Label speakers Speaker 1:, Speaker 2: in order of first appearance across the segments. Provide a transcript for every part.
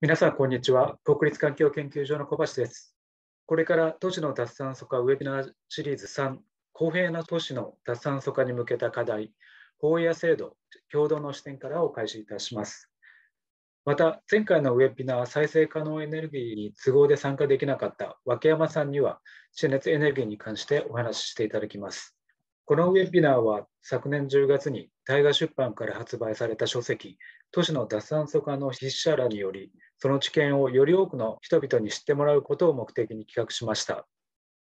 Speaker 1: 皆さん、こんにちは。国立環境研究所の小橋です。これから都市の脱炭素化ウェビナーシリーズ3、公平な都市の脱炭素化に向けた課題、法や制度、共同の視点からお開始いたします。また、前回のウェビナー、再生可能エネルギーに都合で参加できなかった脇山さんには、地熱エネルギーに関してお話ししていただきます。このウェビナーは昨年10月に大河出版から発売された書籍都市の脱炭素化の筆者らによりその知見をより多くの人々に知ってもらうことを目的に企画しました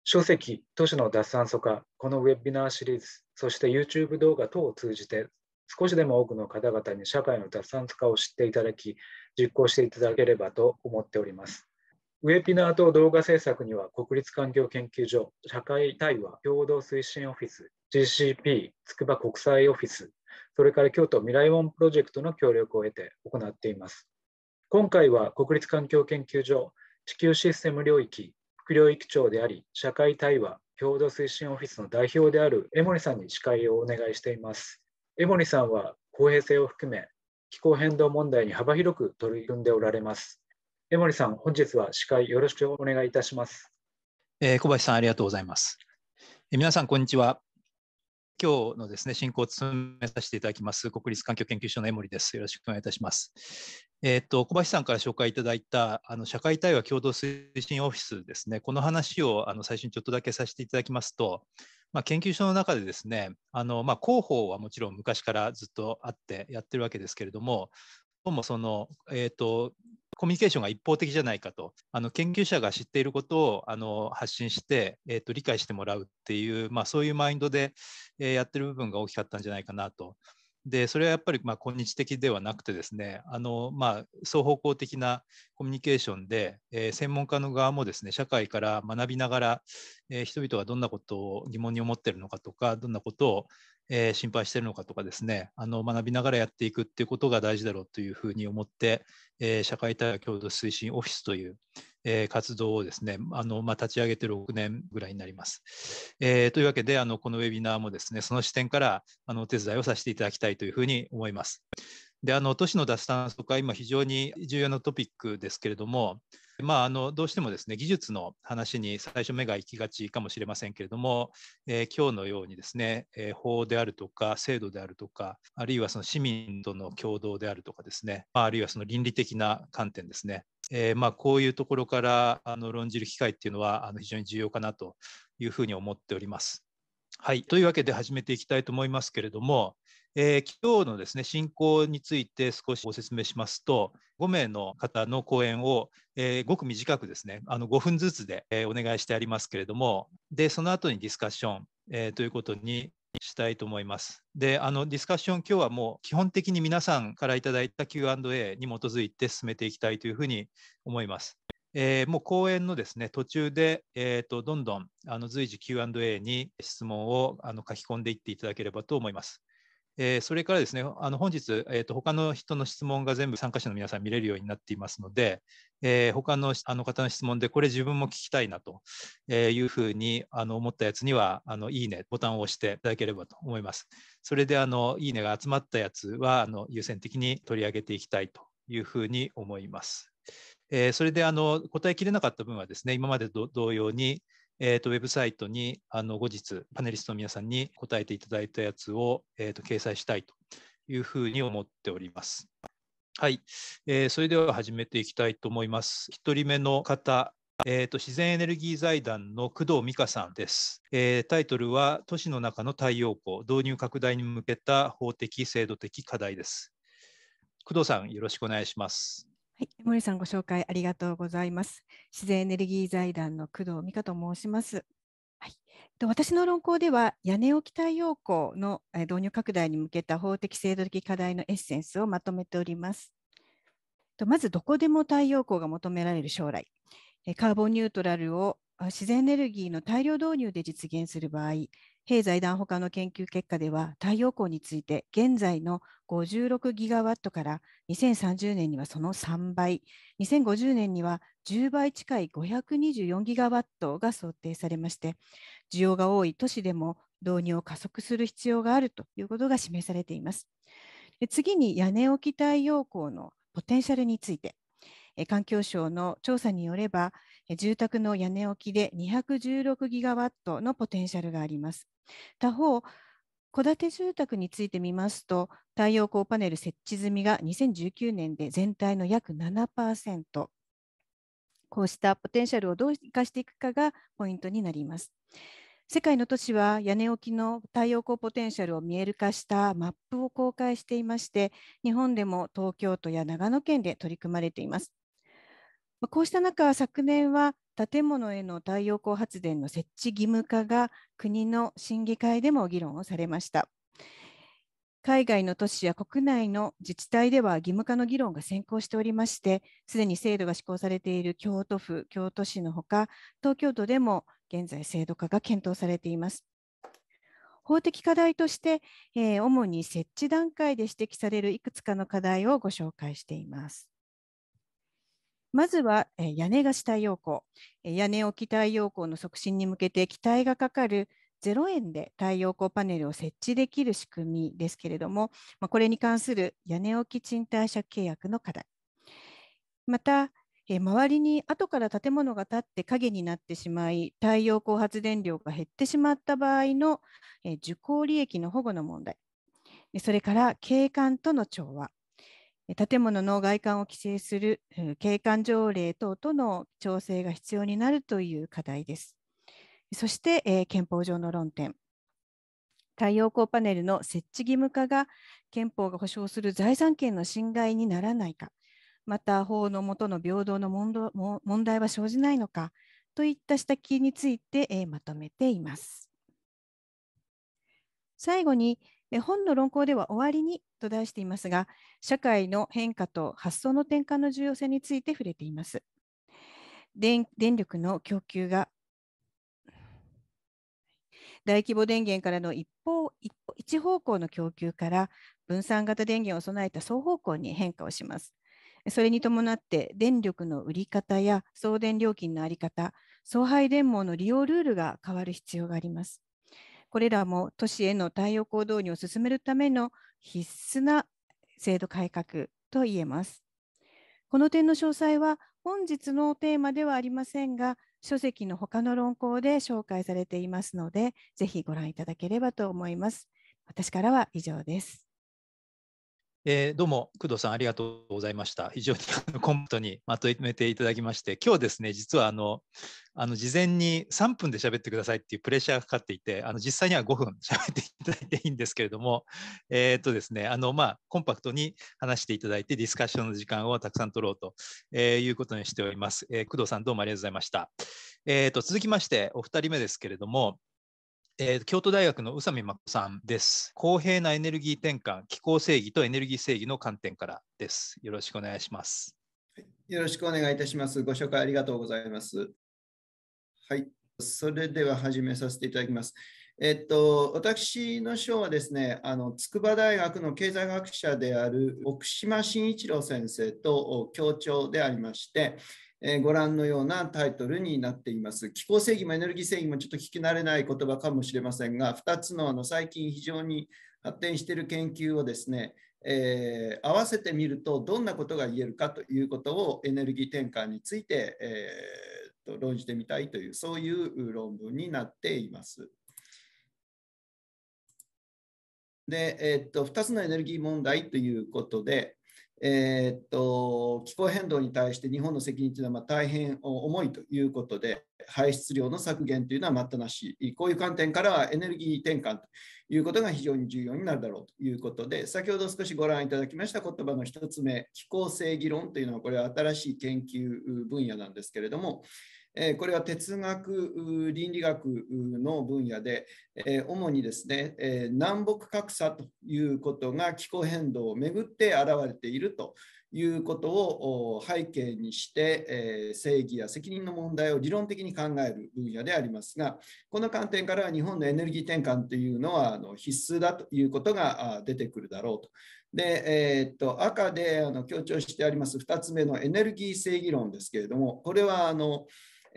Speaker 1: 書籍都市の脱炭素化このウェビナーシリーズそして YouTube 動画等を通じて少しでも多くの方々に社会の脱炭素化を知っていただき実行していただければと思っておりますウェビナーと動画制作には国立環境研究所、社会対話共同推進オフィス、GCP、つくば国際オフィス、それから京都未来オンプロジェクトの協力を得て行っています。今回は国立環境研究所、地球システム領域、副領域長であり、社会対話共同推進オフィスの代表である江森さんに司会をお願いしています。江森さんは公平性を含め、気候変動問題に幅広く取り組んでおられます。江森さん、本日は司会よろしくお願いいたします。
Speaker 2: えー、小林さん、ありがとうございます。えー、皆さん、こんにちは。今日のですね、進行を務めさせていただきます、国立環境研究所の江森です。よろしくお願いいたします。えー、っと、小林さんから紹介いただいた、あの社会対話共同推進オフィスですね、この話をあの最初にちょっとだけさせていただきますと、まあ、研究所の中でですね、あのまあ、広報はもちろん昔からずっとあってやってるわけですけれども、もその、えーと、とコミュニケーションが一方的じゃないかと、あの研究者が知っていることをあの発信して、えーと、理解してもらうっていう、まあ、そういうマインドで、えー、やってる部分が大きかったんじゃないかなと。でそれはやっぱりまあ今日的ではなくてですねあの、まあ、双方向的なコミュニケーションで、えー、専門家の側もですね社会から学びながら、えー、人々がどんなことを疑問に思ってるのかとかどんなことをえー、心配してるのかとかですねあの学びながらやっていくっていうことが大事だろうというふうに思って、えー、社会対話共同推進オフィスという、えー、活動をですねあの、まあ、立ち上げて6年ぐらいになります。えというわけであのこのウェビナーもですねその視点からあのお手伝いをさせていただきたいというふうに思います。であの都市の脱炭素化今非常に重要なトピックですけれどもまあ、あのどうしてもですね技術の話に最初目が行きがちかもしれませんけれども、えー、今日のようにですね、えー、法であるとか制度であるとかあるいはその市民との共同であるとかですね、まあ、あるいはその倫理的な観点ですね、えー、まあ、こういうところからあの論じる機会っていうのはあの非常に重要かなというふうに思っております。はい、というわけで始めていきたいと思いますけれども、えー、今日のですね進行について少しご説明しますと5名の方の講演を、えー、ごく短くですねあの5分ずつで、えー、お願いしてありますけれどもでその後にディスカッション、えー、ということにしたいと思います。であのディスカッション今日はもう基本的に皆さんからいただいた Q&A に基づいて進めていきたいというふうに思います。えー、もう講演のですね途中で、えーと、とどんどんあの随時 Q&A に質問をあの書き込んでいっていただければと思います。えー、それからですね、あの本日、えーと、他の人の質問が全部参加者の皆さん見れるようになっていますので、えー、他のあの方の質問で、これ自分も聞きたいなというふうにあの思ったやつには、あのいいねボタンを押していただければと思います。それであの、いいねが集まったやつはあの優先的に取り上げていきたいというふうに思います。えー、それであの答えきれなかった分はですね、今までと同様に、えー、とウェブサイトにあの後日パネリストの皆さんに答えていただいたやつを、えー、と掲載したいというふうに思っております。はい、えー、それでは始めていきたいと思います。1人目の方、えーと、自然エネルギー財団の工藤美香さんです、えー、タイトルは「都市の中の太陽光導入拡大に向けた法的制度的課題」です。工藤さん、よろしくお願いします。
Speaker 3: はい、森さんご紹介ありがとうございます。自然エネルギー財団の工藤美香と申します。はい、私の論考では屋根置き太陽光の導入拡大に向けた法的制度的課題のエッセンスをまとめております。まずどこでも太陽光が求められる将来、カーボンニュートラルを自然エネルギーの大量導入で実現する場合、弊財団他の研究結果では太陽光について現在の56ギガワットから2030年にはその3倍2050年には10倍近い524ギガワットが想定されまして需要が多い都市でも導入を加速する必要があるということが示されています。次に屋根置き太陽光のポテンシャルについて環境省の調査によれば住宅の屋根置きで216ギガワットのポテンシャルがあります。他方、戸建て住宅について見ますと、太陽光パネル設置済みが2019年で全体の約7%、こうしたポテンシャルをどう生かしていくかがポイントになります。世界の都市は屋根置きの太陽光ポテンシャルを見える化したマップを公開していまして、日本でも東京都や長野県で取り組まれています。まこうした中、昨年は建物への太陽光発電の設置義務化が国の審議会でも議論をされました。海外の都市や国内の自治体では義務化の議論が先行しておりまして、すでに制度が施行されている京都府、京都市のほか、東京都でも現在制度化が検討されています。法的課題として、えー、主に設置段階で指摘されるいくつかの課題をご紹介しています。まずは屋根貸し太陽光、屋根置き太陽光の促進に向けて期待がかかる0円で太陽光パネルを設置できる仕組みですけれども、まこれに関する屋根置き賃貸借契約の課題。また、え周りに後から建物が建って影になってしまい太陽光発電量が減ってしまった場合の、え受講利益の保護の問題それから景観との調和建物の外観を規制する景観条例等との調整が必要になるという課題です。そして、え憲法上の論点。太陽光パネルの設置義務化が憲法が保障する財産権の侵害にならないか、また法の下の平等の問題は生じないのかといった指摘について、えまとめています。最後に、で本の論考では終わりにと題していますが、社会の変化と発想の転換の重要性について触れています。電電力の供給が大規模電源からの一方一方向の供給から分散型電源を備えた双方向に変化をします。それに伴って電力の売り方や送電料金の在り方、送配電網の利用ルールが変わる必要があります。これらも都市への太陽光導入を進めるための必須な制度改革と言えます。この点の詳細は本日のテーマではありませんが、書籍の他の論考で紹介されていますので、ぜひご覧いただければと思います。私からは以上です。
Speaker 2: えー、どうも工藤さんありがとうございました。非常にコンパクトにまとめていただきまして、今日ですね、実はあのあの事前に3分で喋ってくださいっていうプレッシャーがかかっていて、あの実際には5分喋っていただいていいんですけれども、えー、っとですね、あのまあコンパクトに話していただいてディスカッションの時間をたくさん取ろうと、えー、いうことにしております、え工藤さんどうもありがとうございました。えっと続きましてお2人目ですけれども、えー、京都大学の宇佐美真子さんです。公平なエネルギー転換、気候正義とエネルギー正義の観点からです。よろしくお願いします。
Speaker 4: よろしくお願いいたします。ご紹介ありがとうございます。はい、それでは始めさせていただきます。えっと、私の章はですねあの筑波大学の経済学者である奥島慎一郎先生と協調でありまして、えー、ご覧のようなタイトルになっています。気候正義もエネルギー正義もちょっと聞き慣れない言葉かもしれませんが、2つのあの最近非常に発展している研究をですね、えー、合わせてみるとどんなことが言えるかということをエネルギー転換について、えー、と論じてみたいというそういう論文になっています。で、えー、っと2つのエネルギー問題ということで、えー、と気候変動に対して日本の責任というのは大変重いということで排出量の削減というのは待ったなしこういう観点からエネルギー転換ということが非常に重要になるだろうということで先ほど少しご覧いただきました言葉の1つ目気候性議論というのはこれは新しい研究分野なんですけれどもこれは哲学倫理学の分野で、主にですね、南北格差ということが気候変動をめぐって現れているということを背景にして、正義や責任の問題を理論的に考える分野でありますがこの観点から日本のエネルギー転換というのは必須だということが出てくるだろうと。でえー、っと赤で強調してあります2つ目のエネルギー正義論ですけれどもこれはあの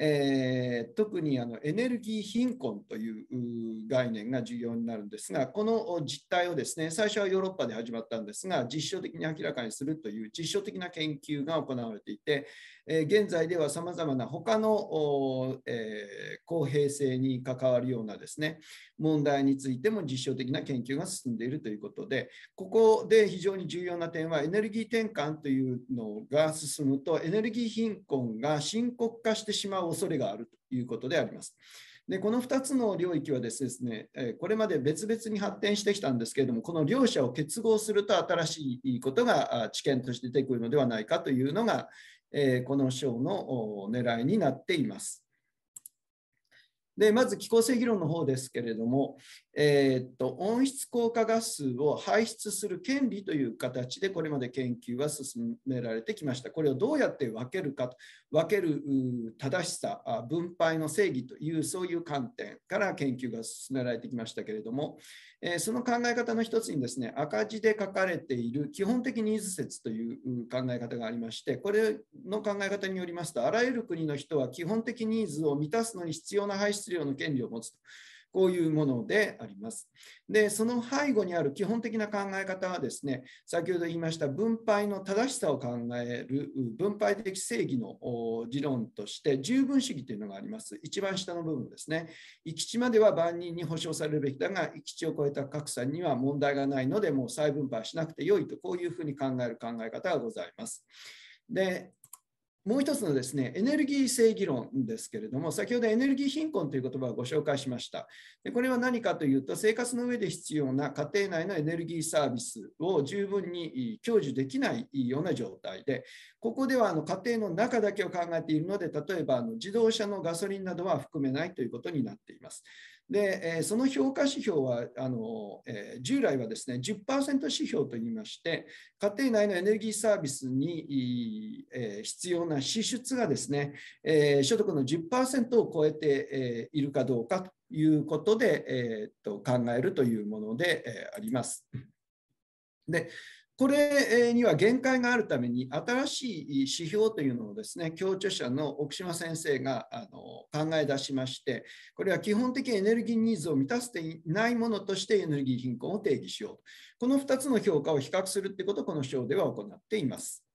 Speaker 4: えー、特にあのエネルギー貧困という概念が重要になるんですが、この実態をですね、最初はヨーロッパで始まったんですが、実証的に明らかにするという実証的な研究が行われていて、え現在ではさまざまな他の、え公平性に関わるようなですね問題についても実証的な研究が進んでいるということでここで非常に重要な点はエネルギー転換というのが進むとエネルギー貧困が深刻化してしまう恐れがあるということであります。でこの2つの領域はですね、これまで別々に発展してきたんですけれども、この両者を結合すると新しいことが知見として出てくるのではないかというのが、えこの章の狙いになっています。でまず気候性議論の方ですけれども、えー、っと温室効果ガスを排出する権利という形でこれまで研究は進められてきました。これをどうやって分けるかと分ける正しさ分配の正義というそういう観点から研究が進められてきましたけれども、その考え方の一つにですね赤字で書かれている基本的ニーズ説という考え方がありましてこれの考え方によりますとあらゆる国の人は基本的ニーズを満たすのに必要な排出量の権利を持つと。こういうものであります。で、その背後にある基本的な考え方はですね、先ほど言いました分配の正しさを考える分配的正義の理論として十分主義というのがあります。一番下の部分ですね。行き地までは万人に保障されるべきだが、行き地を超えた格差には問題がないので、もう再分配しなくてよいと、こういうふうに考える考え方がございます。で、もう一つのですね、エネルギー正義論ですけれども、先ほどエネルギー貧困という言葉をご紹介しました。でこれは何かというと、生活の上で必要な家庭内のエネルギーサービスを十分に享受できないような状態で、ここではあの家庭の中だけを考えているので、例えばあの自動車のガソリンなどは含めないということになっています。で、えその評価指標はあの、え従来はですね10%指標といいまして家庭内のエネルギーサービスに、え必要な支出がですね、え所得の10%を超えて、えいるかどうかということで、えー、と考えるというもので、えあります。でこれには限界があるために新しい指標というのをですね共著者の奥島先生があの考え出しましてこれは基本的エネルギーニーズを満たしていないものとしてエネルギー貧困を定義しようと。この2つの評価を比較するってことをこの章では行っています。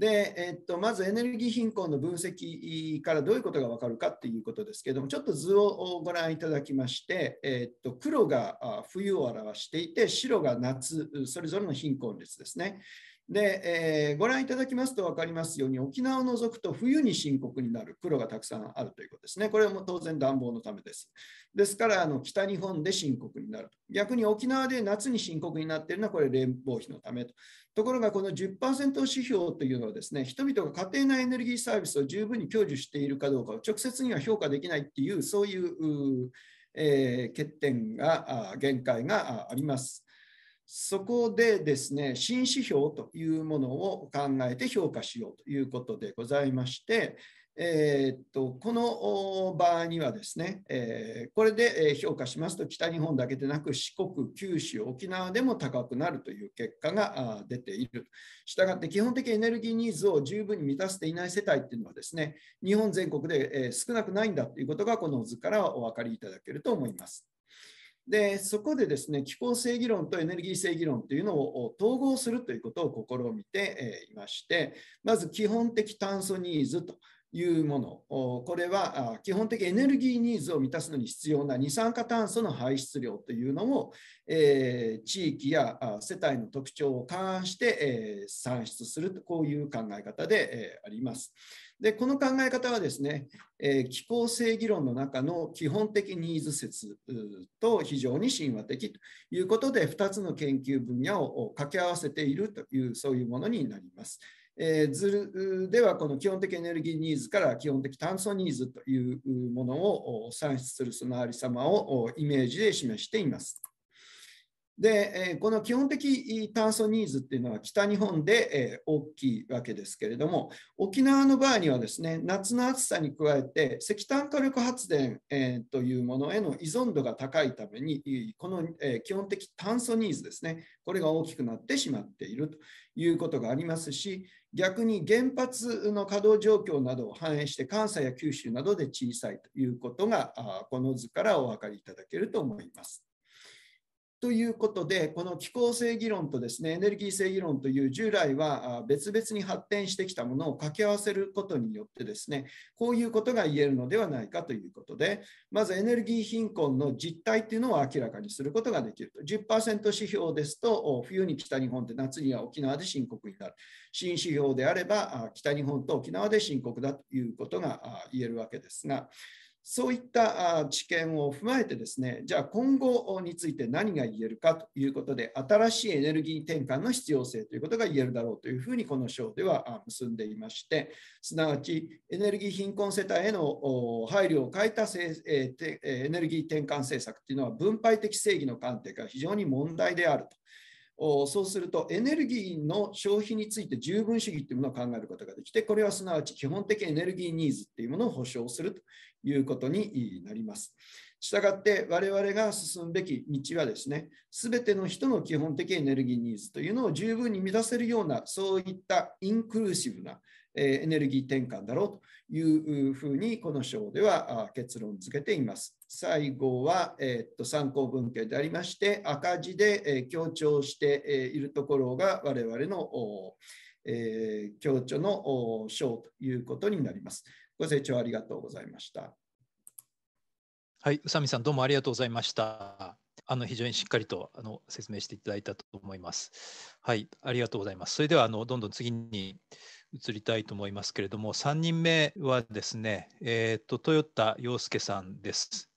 Speaker 4: で、えっと、まずエネルギー貧困の分析からどういうことが分かるかっていうことですけども、ちょっと図をご覧いただきまして、えっと、黒が冬を表していて、白が夏、それぞれの貧困率ですね。で、えー、ご覧いただきますと分かりますように、沖縄を除くと冬に深刻になる黒がたくさんあるということですね。これも当然暖房のためです。ですからあの、北日本で深刻になる。逆に沖縄で夏に深刻になっているのは、これ、連房費のためと。ところが、この10%指標というのはですね、人々が家庭内エネルギーサービスを十分に享受しているかどうかを直接には評価できないっていう、そういう、えー、欠点が、限界があります。そこでですね、新指標というものを考えて評価しようということでございまして、えー、っとこの場合にはですね、えー、これで評価しますと北日本だけでなく四国、九州、沖縄でも高くなるという結果が出ている。したがって基本的エネルギーニーズを十分に満たせていない世帯っていうのはですね、日本全国で少なくないんだということがこの図からお分かりいただけると思います。でそこでですね気候正義論とエネルギー正義論というのを統合するということを試みていましてまず基本的炭素ニーズというもの、これは基本的エネルギーニーズを満たすのに必要な二酸化炭素の排出量というのを、地域や世帯の特徴を勘案して、算出するとこういう考え方で、あります。でこの考え方はですね、え気候性議論の中の基本的ニーズ説と非常に親和的ということで2つの研究分野を掛け合わせているというそういうものになります。えー、図ではこの基本的エネルギーニーズから基本的炭素ニーズというものを算出するそのありさまをイメージで示しています。で、この基本的炭素ニーズっていうのは北日本で大きいわけですけれども、沖縄の場合にはですね、夏の暑さに加えて石炭火力発電というものへの依存度が高いために、この基本的炭素ニーズですね、これが大きくなってしまっているということがありますし、逆に原発の稼働状況などを反映して関西や九州などで小さいということがこの図からお分かりいただけると思います。ということで、この気候正義論とですねエネルギー正義論という従来は別々に発展してきたものを掛け合わせることによってですねこういうことが言えるのではないかということで、まずエネルギー貧困の実態というのを明らかにすることができると。10%指標ですと、冬に北日本で夏には沖縄で深刻になる。新指標であれば、北日本と沖縄で深刻だということが言えるわけですが、そういった知見を踏まえてですね、じゃあ今後について何が言えるかということで、新しいエネルギー転換の必要性ということが言えるだろうというふうにこの章では結んでいまして、すなわちエネルギー貧困世帯への配慮を変えたエネルギー転換政策というのは分配的正義の観点から非常に問題であると。そうするとエネルギーの消費について十分主義というものを考えることができて、これはすなわち基本的エネルギーニーズというものを保障するということになります。したがって我々が進むべき道はですね、すべての人の基本的エネルギーニーズというのを十分に満たせるような、そういったインクルーシブなエネルギー転換だろうというふうに、この章では結論付けています。最後は、えっと参考文献でありまして赤字で、え強調してえいるところが我々の、えー、強調の章ということになります。ご清聴ありがとうございました。
Speaker 2: はい、宇佐美さんどうもありがとうございました。あの非常にしっかりとあの説明していただいたと思います。はい、ありがとうございます。それではあのどんどん次に移りたいと思いますけれども、3人目はですね、えーと、と豊田洋介さんです。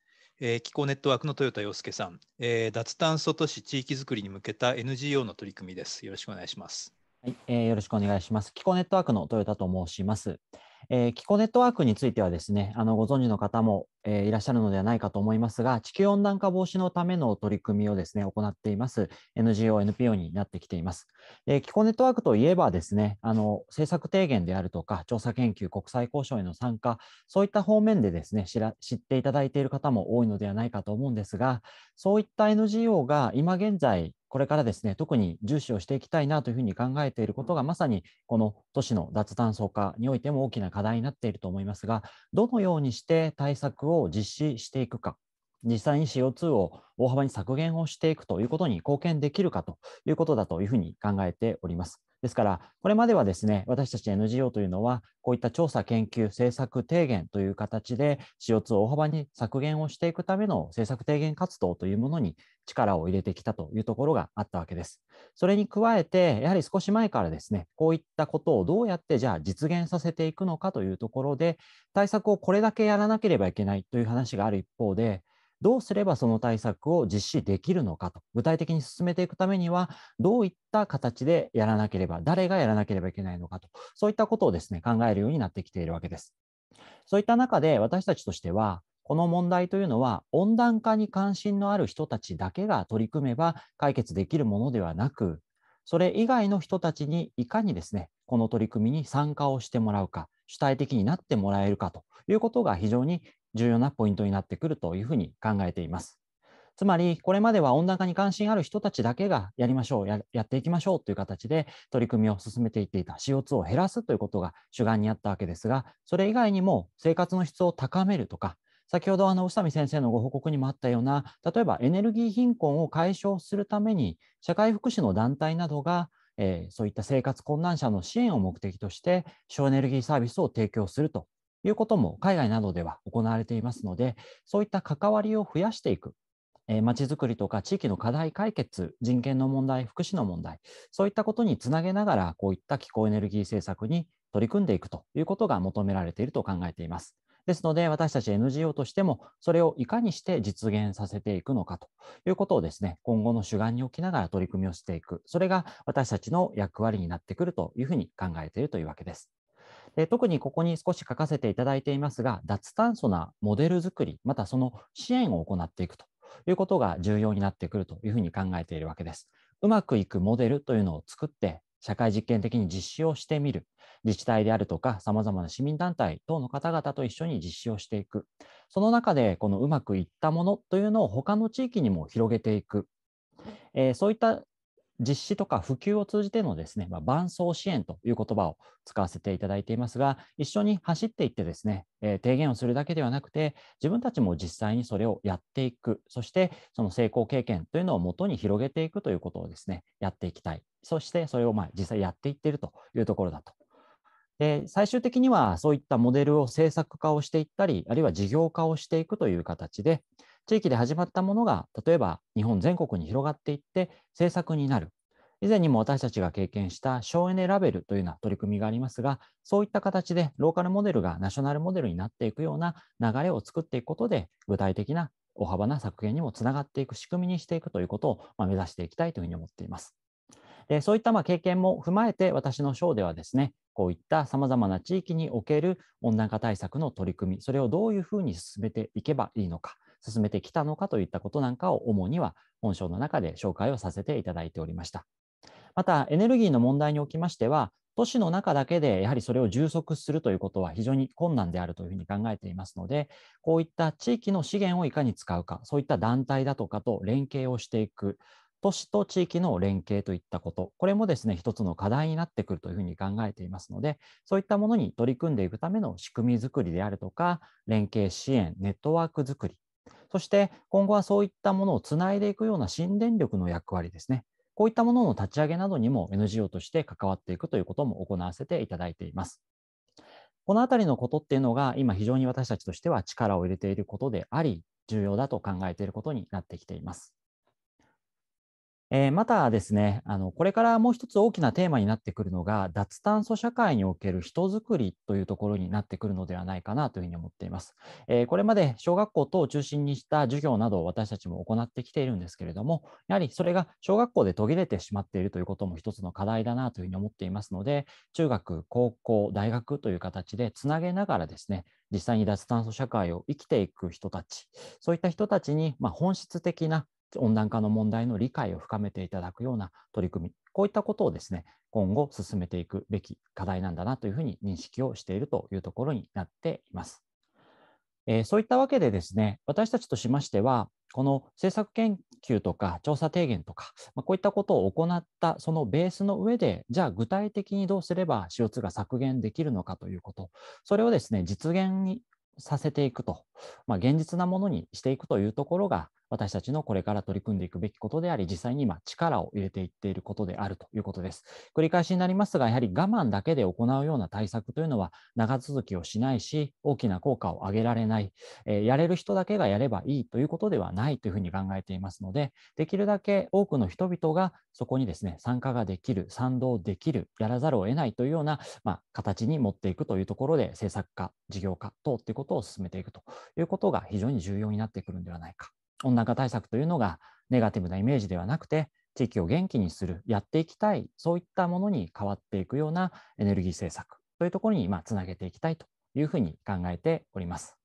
Speaker 2: えー、気候ネットワークの豊田洋介さん、えー、脱炭素都市地域づくりに向けた NGO の取り組みです。よろしくお願いします。
Speaker 5: はい、えー、よろしくお願いします。気候ネットワークの豊田と申します。え気候ネットワークについてはですね、あのご存知の方も、えー、いらっしゃるのではないかと思いますが、地球温暖化防止のための取り組みをですね、行っています NGO、NPO になってきています。え気候ネットワークといえばですね、あの政策提言であるとか、調査研究、国際交渉への参加、そういった方面でですね、知ら知っていただいている方も多いのではないかと思うんですが、そういった NGO が今現在、これからですね、特に重視をしていきたいなというふうに考えていることが、まさにこの都市の脱炭素化においても大きな課題になっていると思いますが、どのようにして対策を実施していくか、実際に CO2 を大幅に削減をしていくということに貢献できるかということだというふうに考えております。ですから、これまではですね、私たち NGO というのは、こういった調査、研究、政策提言という形で、CO2 を大幅に削減をしていくための政策提言活動というものに力を入れてきたというところがあったわけです。それに加えて、やはり少し前からですね、こういったことをどうやってじゃあ実現させていくのかというところで、対策をこれだけやらなければいけないという話がある一方で、どうすればその対策を実施できるのかと、具体的に進めていくためには、どういった形でやらなければ、誰がやらなければいけないのかと、そういったことをですね、考えるようになってきているわけです。そういった中で私たちとしては、この問題というのは温暖化に関心のある人たちだけが取り組めば解決できるものではなく、それ以外の人たちにいかにですね、この取り組みに参加をしてもらうか、主体的になってもらえるかということが非常に重要なポイントになってくるというふうに考えています。つまり、これまでは温暖化に関心ある人たちだけがやりましょうや、やっていきましょうという形で取り組みを進めていっていた CO2 を減らすということが主眼にあったわけですが、それ以外にも生活の質を高めるとか、先ほどあの宇佐美先生のご報告にもあったような、例えばエネルギー貧困を解消するために、社会福祉の団体などが、えー、そういった生活困難者の支援を目的として、省エネルギーサービスを提供するということも海外などでは行われていますので、そういった関わりを増やしていく、えー、町づくりとか地域の課題解決、人権の問題、福祉の問題、そういったことにつなげながら、こういった気候エネルギー政策に取り組んでいくということが求められていると考えています。ですので、私たち NGO としても、それをいかにして実現させていくのかということをですね、今後の主眼に置きながら取り組みをしていく、それが私たちの役割になってくるというふうに考えているというわけです。で特にここに少し書かせていただいていますが、脱炭素なモデル作り、またその支援を行っていくということが重要になってくるというふうに考えているわけです。うまくいくモデルというのを作って、社会実験的に実施をしてみる。自治体であるとか、さまざまな市民団体等の方々と一緒に実施をしていく。その中で、このうまくいったものというのを他の地域にも広げていく。えー、そういった実施とか普及を通じてのですね、まあ、伴走支援という言葉を使わせていただいていますが、一緒に走っていってですね、えー、提言をするだけではなくて、自分たちも実際にそれをやっていく、そしてその成功経験というのをもとに広げていくということをですね、やっていきたい。そしてそれをまあ実際やっていっているというところだとで最終的にはそういったモデルを政策化をしていったりあるいは事業化をしていくという形で地域で始まったものが例えば日本全国に広がっていって政策になる以前にも私たちが経験した省エネラベルというような取り組みがありますがそういった形でローカルモデルがナショナルモデルになっていくような流れを作っていくことで具体的な大幅な削減にもつながっていく仕組みにしていくということを、ま目指していきたいというふうに思っています。でそういったま経験も踏まえて私の章ではですねこういったさまざまな地域における温暖化対策の取り組みそれをどういうふうに進めていけばいいのか進めてきたのかといったことなんかを主には本書の中で紹介をさせていただいておりました。またエネルギーの問題におきましては都市の中だけでやはりそれを充足するということは非常に困難であるというふうに考えていますのでこういった地域の資源をいかに使うかそういった団体だとかと連携をしていく都市と地域の連携といったことこれもですね一つの課題になってくるというふうに考えていますのでそういったものに取り組んでいくための仕組みづくりであるとか連携支援ネットワーク作りそして今後はそういったものをつないでいくような新電力の役割ですね。こういったものの立ち上げなどにも NGO として関わっていくということも行わせていただいています。このあたりのことっていうのが今非常に私たちとしては力を入れていることであり、重要だと考えていることになってきています。えー、またですねあの、これからもう一つ大きなテーマになってくるのが、脱炭素社会における人づくりというところになってくるのではないかなというふうに思っています。えー、これまで小学校等を中心にした授業などを私たちも行ってきているんですけれども、やはりそれが小学校で途切れてしまっているということも一つの課題だなというふうに思っていますので、中学、高校、大学という形でつなげながらですね、実際に脱炭素社会を生きていく人たち、そういった人たちに、ま本質的な温暖化の問題の理解を深めていただくような取り組み、こういったことをですね、今後進めていくべき課題なんだなというふうに認識をしているというところになっています。えー、そういったわけでですね、私たちとしましては、この政策研究とか調査提言とか、まあ、こういったことを行ったそのベースの上で、じゃあ具体的にどうすれば CO2 が削減できるのかということ、それをですね、実現にさせていくと、まあ、現実なものにしていくというところが私たちのこれから取り組んでいくべきことであり、実際に今、力を入れていっていることであるということです。繰り返しになりますが、やはり我慢だけで行うような対策というのは、長続きをしないし、大きな効果を上げられない、えー、やれる人だけがやればいいということではないというふうに考えていますので、できるだけ多くの人々がそこにですね、参加ができる、賛同できる、やらざるを得ないというような、まあ、形に持っていくというところで、政策化、事業化等ということを進めていくということが非常に重要になってくるんではないか温暖化対策というのがネガティブなイメージではなくて地域を元気にするやっていきたいそういったものに変わっていくようなエネルギー政策というところにまあつなげていきたいというふうに考えております。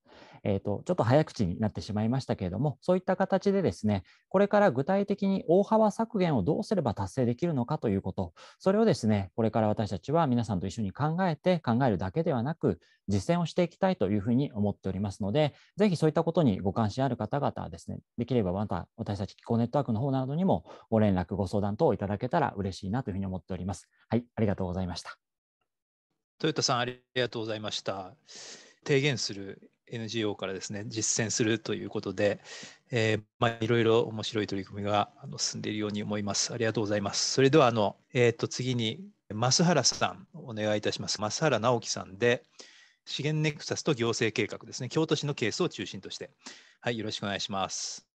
Speaker 5: えーと、ちょっと早口になってしまいましたけれども、そういった形でですね、これから具体的に大幅削減をどうすれば達成できるのかということ、それをですね、これから私たちは皆さんと一緒に考えて、考えるだけではなく、実践をしていきたいというふうに思っておりますので、ぜひそういったことにご関心ある方々はですね、できればまた私たち気候ネットワークの方などにもご連絡、ご相談等いただけたら嬉しいなというふうに思っております。はい、ありがとうございました。
Speaker 2: 豊田さん、ありがとうございました。提言する NGO からですね実践するということで、えー、まあ、いろいろ面白い取り組みがあの進んでいるように思います。ありがとうございます。それではあの、えー、と次に増原さんお願いいたします。増原直樹さんで資源ネクサスと行政計画ですね京都市のケースを中心として、はい、よろしくお願いします。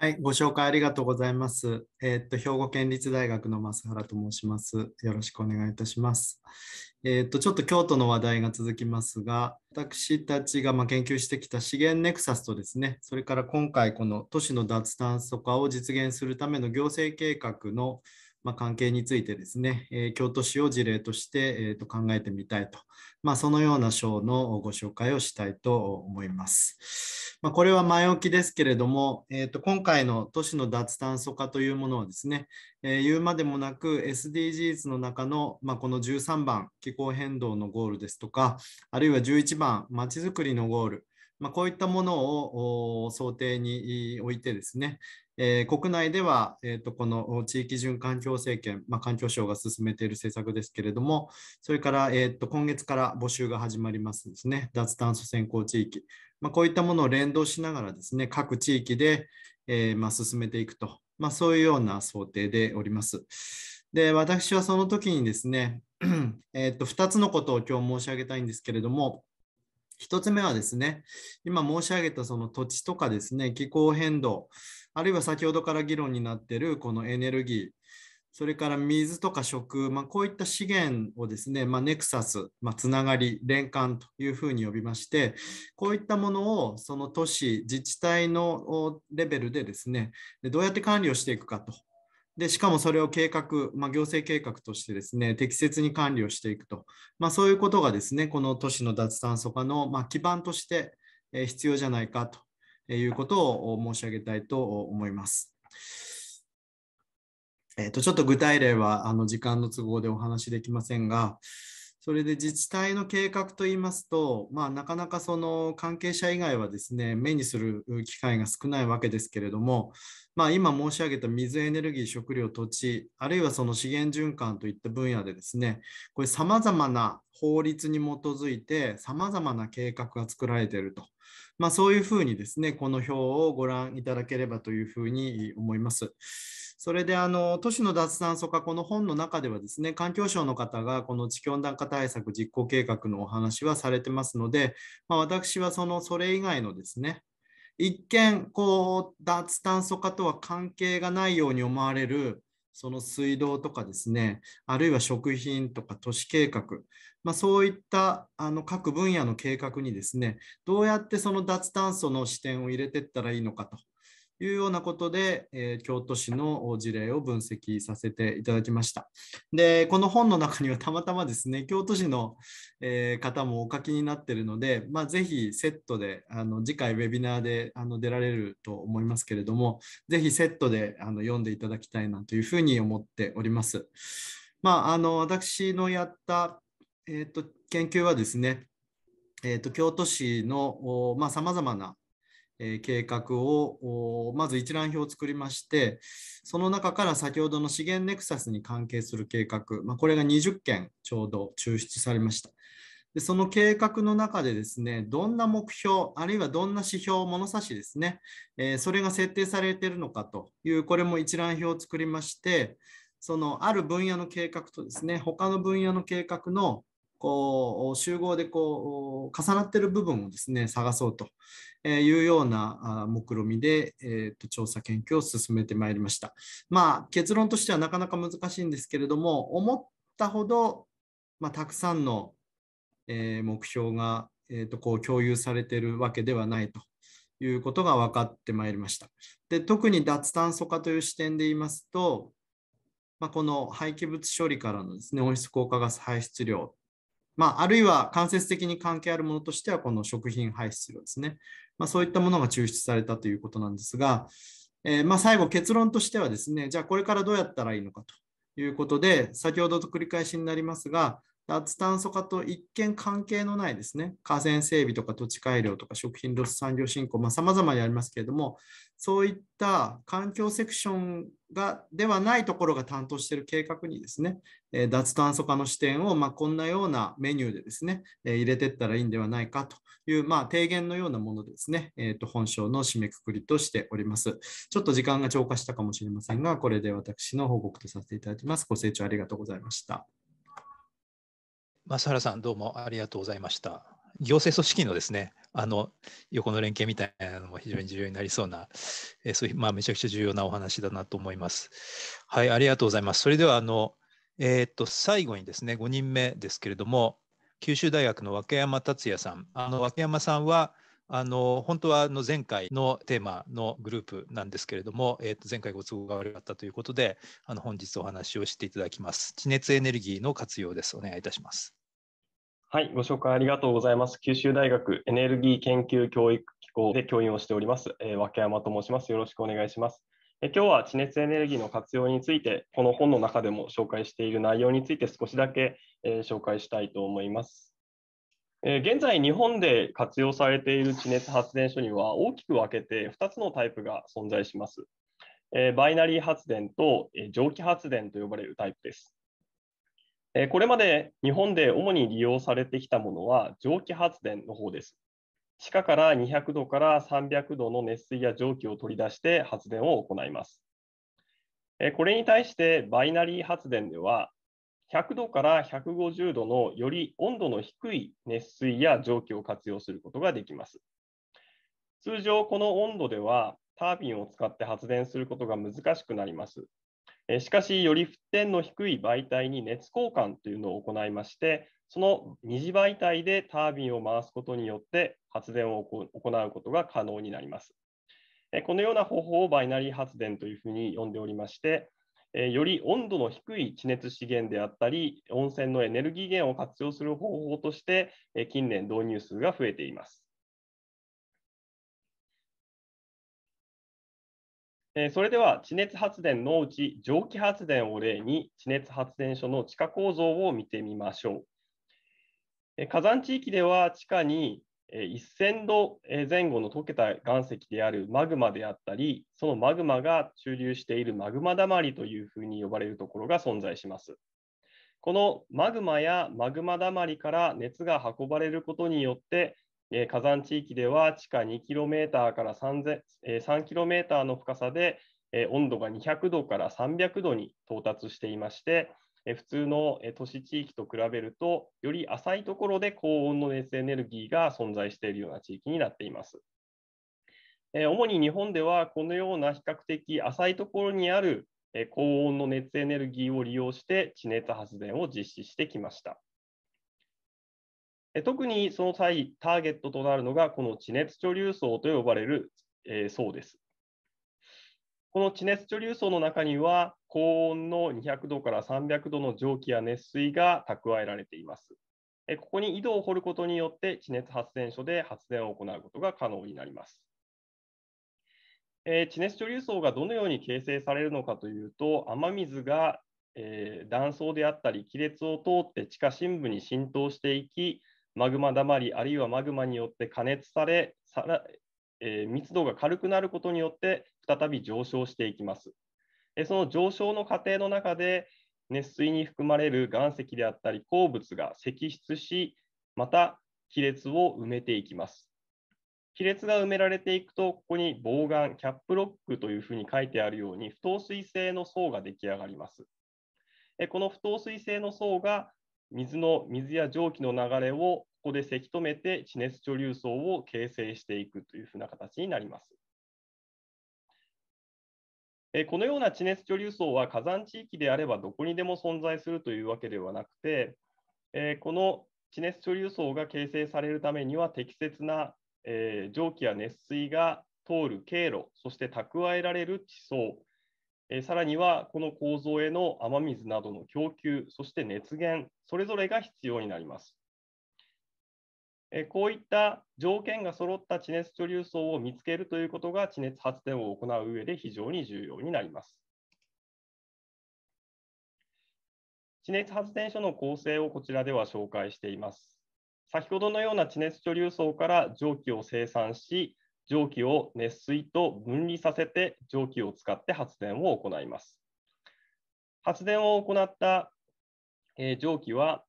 Speaker 6: はい、ご紹介ありがとうございます。えー、っと、兵庫県立大学の増原と申します。よろしくお願いいたします。えー、っと、ちょっと京都の話題が続きますが、私たちがま研究してきた資源ネクサスとですね、それから今回この都市の脱炭素化を実現するための行政計画のまあ、関係についてですね、えー、京都市を事例として、えー、と考えてみたいと、まあ、そのような章のご紹介をしたいと思いま
Speaker 2: す。
Speaker 6: まあ、これは前置きですけれども、えー、と今回の都市の脱炭素化というものはですね、えー、言うまでもなく SDGs の中の、まあ、この13番気候変動のゴールですとかあるいは11番まちづくりのゴールまあ、こういったものを想定においてですね、えー、国内では、えー、とこの地域循環共生権、まあ、環境省が進めている政策ですけれども、それから、えー、と今月から募集が始まりますですね、脱炭素先行地域、まあ、こういったものを連動しながらですね、各地域で、えーまあ、進めていくと、まあ、そういうような想定でおります。で私はその時にですね、えー、と2つのことを今日申し上げたいんですけれども、1つ目はですね、今申し上げたその土地とかですね、気候変動、あるいは先ほどから議論になっているこのエネルギー、それから水とか食、まあ、こういった資源をですね、まあ、ネクサス、まあ、つながり、連環というふうに呼びまして、こういったものをその都市、自治体のレベルでですね、どうやって管理をしていくかとで、しかもそれを計画、まあ、行政計画としてですね、適切に管理をしていくと、まあ、そういうことがですね、この都市の脱炭素化の、ま基盤として必要じゃないかということを申し上げたいと思います。えー、とちょっと具体例はあの時間の都合でお話しできませんが、それで自治体の計画といいますと、まあ、なかなかその関係者以外はですね目にする機会が少ないわけですけれども、まあ、今申し上げた水エネルギー食料土地あるいはその資源循環といった分野でですねこれさまざまな法律に基づいてさまざまな計画が作られていると、まあ、そういうふうにですねこの表をご覧いただければというふうに思います。それであの都市の脱炭素化、この本の中ではですね環境省の方がこの地球温暖化対策実行計画のお話はされてますので、まあ、私はそのそれ以外のですね一見こう脱炭素化とは関係がないように思われるその水道とかですねあるいは食品とか都市計画、まあ、そういったあの各分野の計画にですねどうやってその脱炭素の視点を入れていったらいいのかというようなことで、えー、京都市の事例を分析させていただきました。で、この本の中にはたまたまですね、京都市の、えー、方もお書きになっているので、まあ、ぜひセットで、あの次回ウェビナーであの出られると思いますけれども、ぜひセットであの読んでいただきたいなというふうに思っております。まあ、あの私のやった、えーと、研究はですね、えーと、京都市のさまざまなえ計画をまず一覧表を作りまして、その中から先ほどの資源ネクサスに関係する計画、まあ、これが20件ちょうど抽出されました。でその計画の中でですね、どんな目標、あるいはどんな指標、物差しですね、えー、それが設定されているのかという、これも一覧表を作りまして、そのある分野の計画とですね、他の分野の計画のこう集合でこう重なってる部分をですね探そうというような目論見で、えー、と調査研究を進めてまいりました。まあ、結論としてはなかなか難しいんですけれども思ったほど、まあ、たくさんの、えー、目標が、えー、とこう共有されてるわけではないということが分かってまいりました。で特に脱炭素化という視点で言いますと、まあ、この廃棄物処理からのです、ね、温室効果ガス排出量まあ、あるいは間接的に関係あるものとしては、この食品排出量ですね。まあ、そういったものが抽出されたということなんですが、えー、ま最後、結論としてはですね、じゃあこれからどうやったらいいのかということで、先ほどと繰り返しになりますが、脱炭素化と一見関係のないですね、河川整備とか土地改良とか食品ロス産業振興、さまざ、まにありますけれども、そういった環境セクションがではないところが担当している計画にですね、え脱炭素化の視点を、まこんなようなメニューでですね、え入れていったらいいんではないかという、まあ、提言のようなものですね、えー、と本省の締めくくりとしております。ちょっと時間が超過したかもしれませんが、これで私の報告とさせていただき
Speaker 2: ます。ご清聴ありがとうございました。増原さん、どうもありがとうございました。行政組織のですね、あの横の連携みたいなのも非常に重要になりそうな、えー、そういう、まあ、めちゃくちゃ重要なお話だなと思います。はい、ありがとうございます。それでは、あの、えー、っと、最後にですね、5人目ですけれども、九州大学の和山達也さん。あの和山さんはあの本当はあの前回のテーマのグループなんですけれども、えー、と前回ご都合が悪かったということであの本日お話をしていただきます地熱エネルギーの活用ですお願いいたします
Speaker 7: はい、ご紹介ありがとうございます。九州大学エネルギー研究教育機構で教員をしております、えー、和山と申します。よろしくお願いします。え今日は地熱エネルギーの活用について、この本の中でも紹介している内容について少しだけ、えー、紹介したいと思います。えー、現在、日本で活用されている地熱発電所には大きく分けて2つのタイプが存在します。えー、バイナリー発電と、え蒸気発電と呼ばれるタイプです。これまで日本で主に利用されてきたものは蒸気発電の方です。地下から200度から300度の熱水や蒸気を取り出して発電を行います。これに対してバイナリー発電では100度から150度のより温度の低い熱水や蒸気を活用することができます。通常この温度ではタービンを使って発電することが難しくなります。しかし、より沸点の低い媒体に熱交換というのを行いまして、その二次媒体でタービンを回すことによって発電を行うことが可能になります。このような方法をバイナリー発電というふうに呼んでおりまして、より温度の低い地熱資源であったり、温泉のエネルギー源を活用する方法として、近年導入数が増えています。えそれでは地熱発電のうち蒸気発電を例に地熱発電所の地下構造を見てみましょう。え火山地域では地下に1000度前後の溶けた岩石であるマグマであったり、そのマグマが駐留しているマグマだまりというふうに呼ばれるところが存在します。このマグマやマグマだまりから熱が運ばれることによって、え火山地域では地下 2km から 3,、え 3km の深さで、え温度が200度から300度に到達していまして、え普通の、え都市地域と比べると、より浅いところで高温の熱エネルギーが存在しているような地域になっています。え主に日本ではこのような比較的浅いところにある高温の熱エネルギーを利用して地熱発電を実施してきました。特にその際、ターゲットとなるのが、この地熱貯留層と呼ばれる、えー、層です。この地熱貯留層の中には、高温の200度から300度の蒸気や熱水が蓄えられています。えここに井戸を掘ることによって、地熱発電所で発電を行うことが可能になります。え地熱貯留層がどのように形成されるのかというと、雨水が、え断層であったり亀裂を通って地下深部に浸透していき、マグマだまり、あるいはマグマによって加熱され、さらえー、密度が軽くなることによって再び上昇していきます。えその上昇の過程の中で、熱水に含まれる岩石であったり鉱物が析出し、また亀裂を埋めていきます。亀裂が埋められていくと、ここに防岩、キャップロックというふうに書いてあるように、不透水性の層が出来上がります。この不透水性の層が水の水や蒸気の流れをこでせき止めて地熱貯留層を形成していくというふうな形になります。このような地熱貯留層は火山地域であればどこにでも存在するというわけではなくて、この地熱貯留層が形成されるためには適切な蒸気や熱水が通る経路、そして蓄えられる地層、さらにはこの構造への雨水などの供給、そして熱源、それぞれが必要になります。こういった条件が揃った地熱貯留層を見つけるということが地熱発電を行う上で非常に重要になります。地熱発電所の構成をこちらでは紹介しています。先ほどのような地熱貯留層から蒸気を生産し、蒸気を熱水と分離させて蒸気を使って発電を行います。発電を行った蒸気は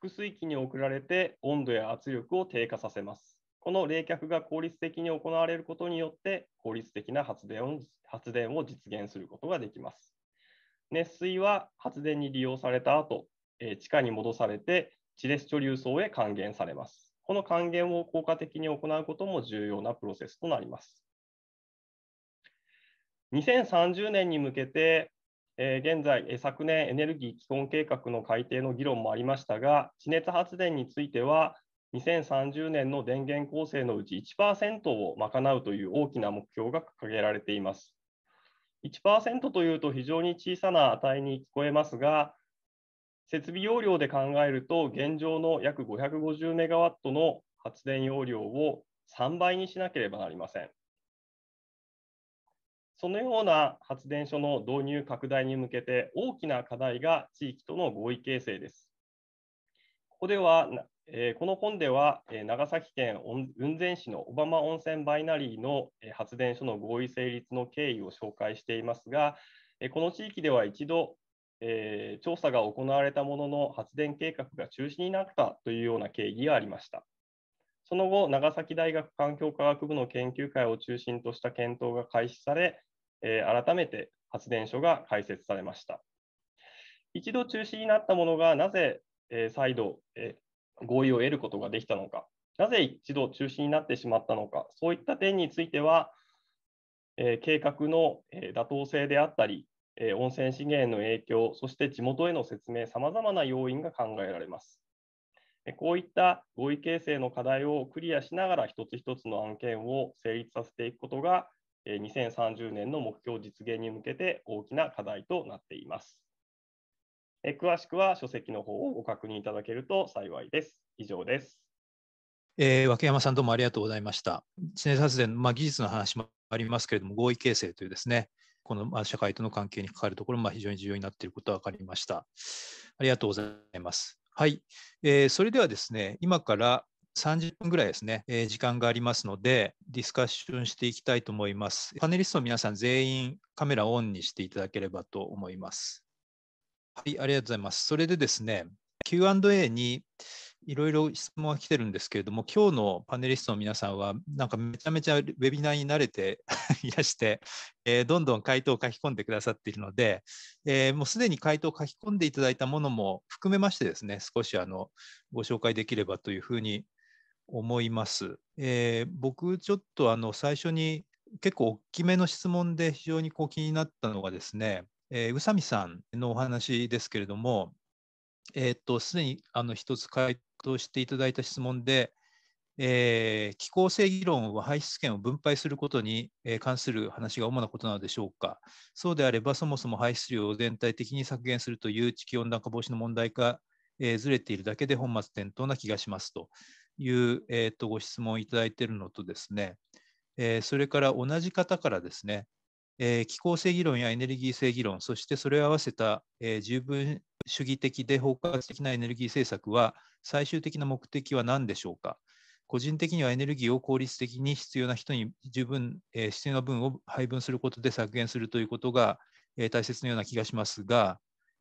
Speaker 7: 腹水器に送られて温度や圧力を低下させます。この冷却が効率的に行われることによって効率的な発電を発電を実現することができます。熱水は発電に利用された後、え地下に戻されて地熱貯留層へ還元されます。この還元を効果的に行うことも重要なプロセスとなります。2030年に向けてえ現在、昨年エネルギー基本計画の改定の議論もありましたが、地熱発電については、2030年の電源構成のうち1%を賄うという大きな目標が掲げられています。1%というと非常に小さな値に聞こえますが、設備容量で考えると、現状の約550メガワットの発電容量を3倍にしなければなりません。そのような発電所の導入拡大に向けて大きな課題が地域との合意形成です。ここでは、えこの本では、え長崎県雲仙市の小浜温泉バイナリーの、え発電所の合意成立の経緯を紹介していますが、えこの地域では一度、え調査が行われたものの発電計画が中止になったというような経緯がありました。その後、長崎大学環境科学部の研究会を中心とした検討が開始され、えー、改めて発電所が開設されました。一度中止になったものがなぜ、えー、再度、えー、合意を得ることができたのか、なぜ一度中止になってしまったのか、そういった点については、えー、計画の、え妥当性であったり、え温泉資源の影響、そして地元への説明、さまざまな要因が考えられます。こういった合意形成の課題をクリアしながら、一つ一つの案件を成立させていくことが、2030年の目標実現に向けて大きな課題となっています。詳しくは書籍の方をご確認いただけると幸いです。以上です。
Speaker 2: えー、脇山さんどうもありがとうございました。地熱発電、まあ、技術の話もありますけれども、合意形成というですね、このまあ社会との関係に関わるところも非常に重要になっていることは分かりました。ありがとうございます。はい、えー、それではですね、今から30分ぐらいですね、えー、時間がありますので、ディスカッションしていきたいと思います。パネリストの皆さん全員カメラオンにしていただければと思います。はい、ありがとうございます。それでですね、Q&A にいろいろ質問が来てるんですけれども、今日のパネリストの皆さんは、なんかめちゃめちゃウェビナーに慣れて いらして、えー、どんどん回答を書き込んでくださっているので、えー、もうすでに回答を書き込んでいただいたものも含めましてですね、少しあのご紹介できればというふうに思います。えー、僕ちょっとあの最初に結構大きめの質問で非常にこう気になったのがですね、えー、宇佐美さんのお話ですけれども、えー、っとすでにあの一つ回答していただいた質問で、えー、気候正義論は排出権を分配することに関する話が主なことなのでしょうか。そうであれば、そもそも排出量を全体的に削減するという地球温暖化防止の問題が、えずれているだけで本末転倒な気がしますと。いう、えー、とご質問をいただいているのとですね、えー、それから同じ方からですね、えー、気候性議論やエネルギー性議論、そしてそれを合わせた、えー、十分主義的で包括的なエネルギー政策は最終的な目的は何でしょうか個人的にはエネルギーを効率的に必要な人に十分、えー、必要な分を配分することで削減するということが、えー、大切なような気がしますが、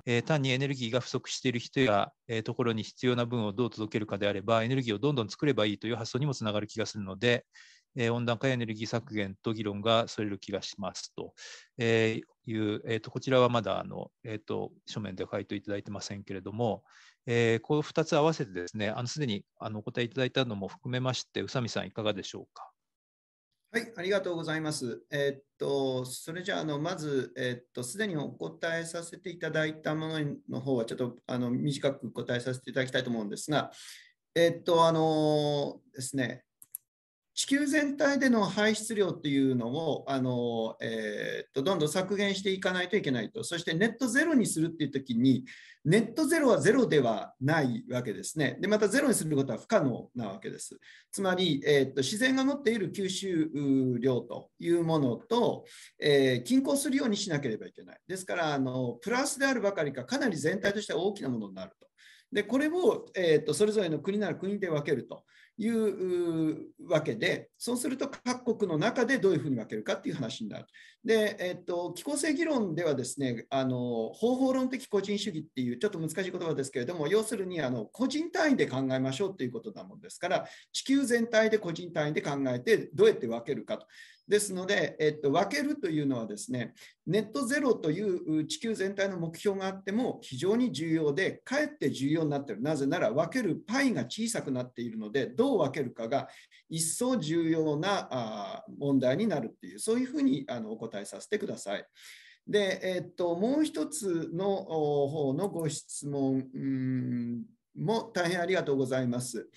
Speaker 2: えー、単にエネルギーが不足している人や、えー、ところに必要な分をどう届けるかであれば、エネルギーをどんどん作ればいいという発想にもつながる気がするので、えー、温暖化やエネルギー削減と議論がそれる気がしますと、えいう、えーと、こちらはまだあの、えーと、書面で回答いただいてませんけれども、えこう2つ合わせてですね、すでにあのお答えいただいたのも含めまして、宇佐美さん、いかがでしょうか。
Speaker 4: はい、ありがとうございます。えー、っと、それじゃあ、あの、まず、えー、っと、すでにお答えさせていただいたものの方は、ちょっと、あの、短く答えさせていただきたいと思うんですが、えー、っと、あのですね、地球全体での排出量っていうのをあの、えー、っとどんどん削減していかないといけないとそしてネットゼロにするっていう時にネットゼロはゼロではないわけですねでまたゼロにすることは不可能なわけですつまり、えー、っと自然が持っている吸収量というものと、えー、均衡するようにしなければいけないですからあのプラスであるばかりかかなり全体としては大きなものになるとでこれを、えー、っとそれぞれの国なら国で分けるというわけで、そうすると各国の中でどういうふうに分けるかっていう話になる。で、えっと、気候性議論ではですねあの方法論的個人主義っていうちょっと難しい言葉ですけれども要するにあの個人単位で考えましょうということなもんですから地球全体で個人単位で考えてどうやって分けるかと。ですので、えっと、分けるというのはですねネットゼロという地球全体の目標があっても非常に重要でかえって重要になっているなぜなら分けるパイが小さくなっているのでどう分けるかが一層重要な問題になるっていうそういうふうにあのお答ええさせてください。で、えっと、もう一つの方のご質問も大変ありがとうございます。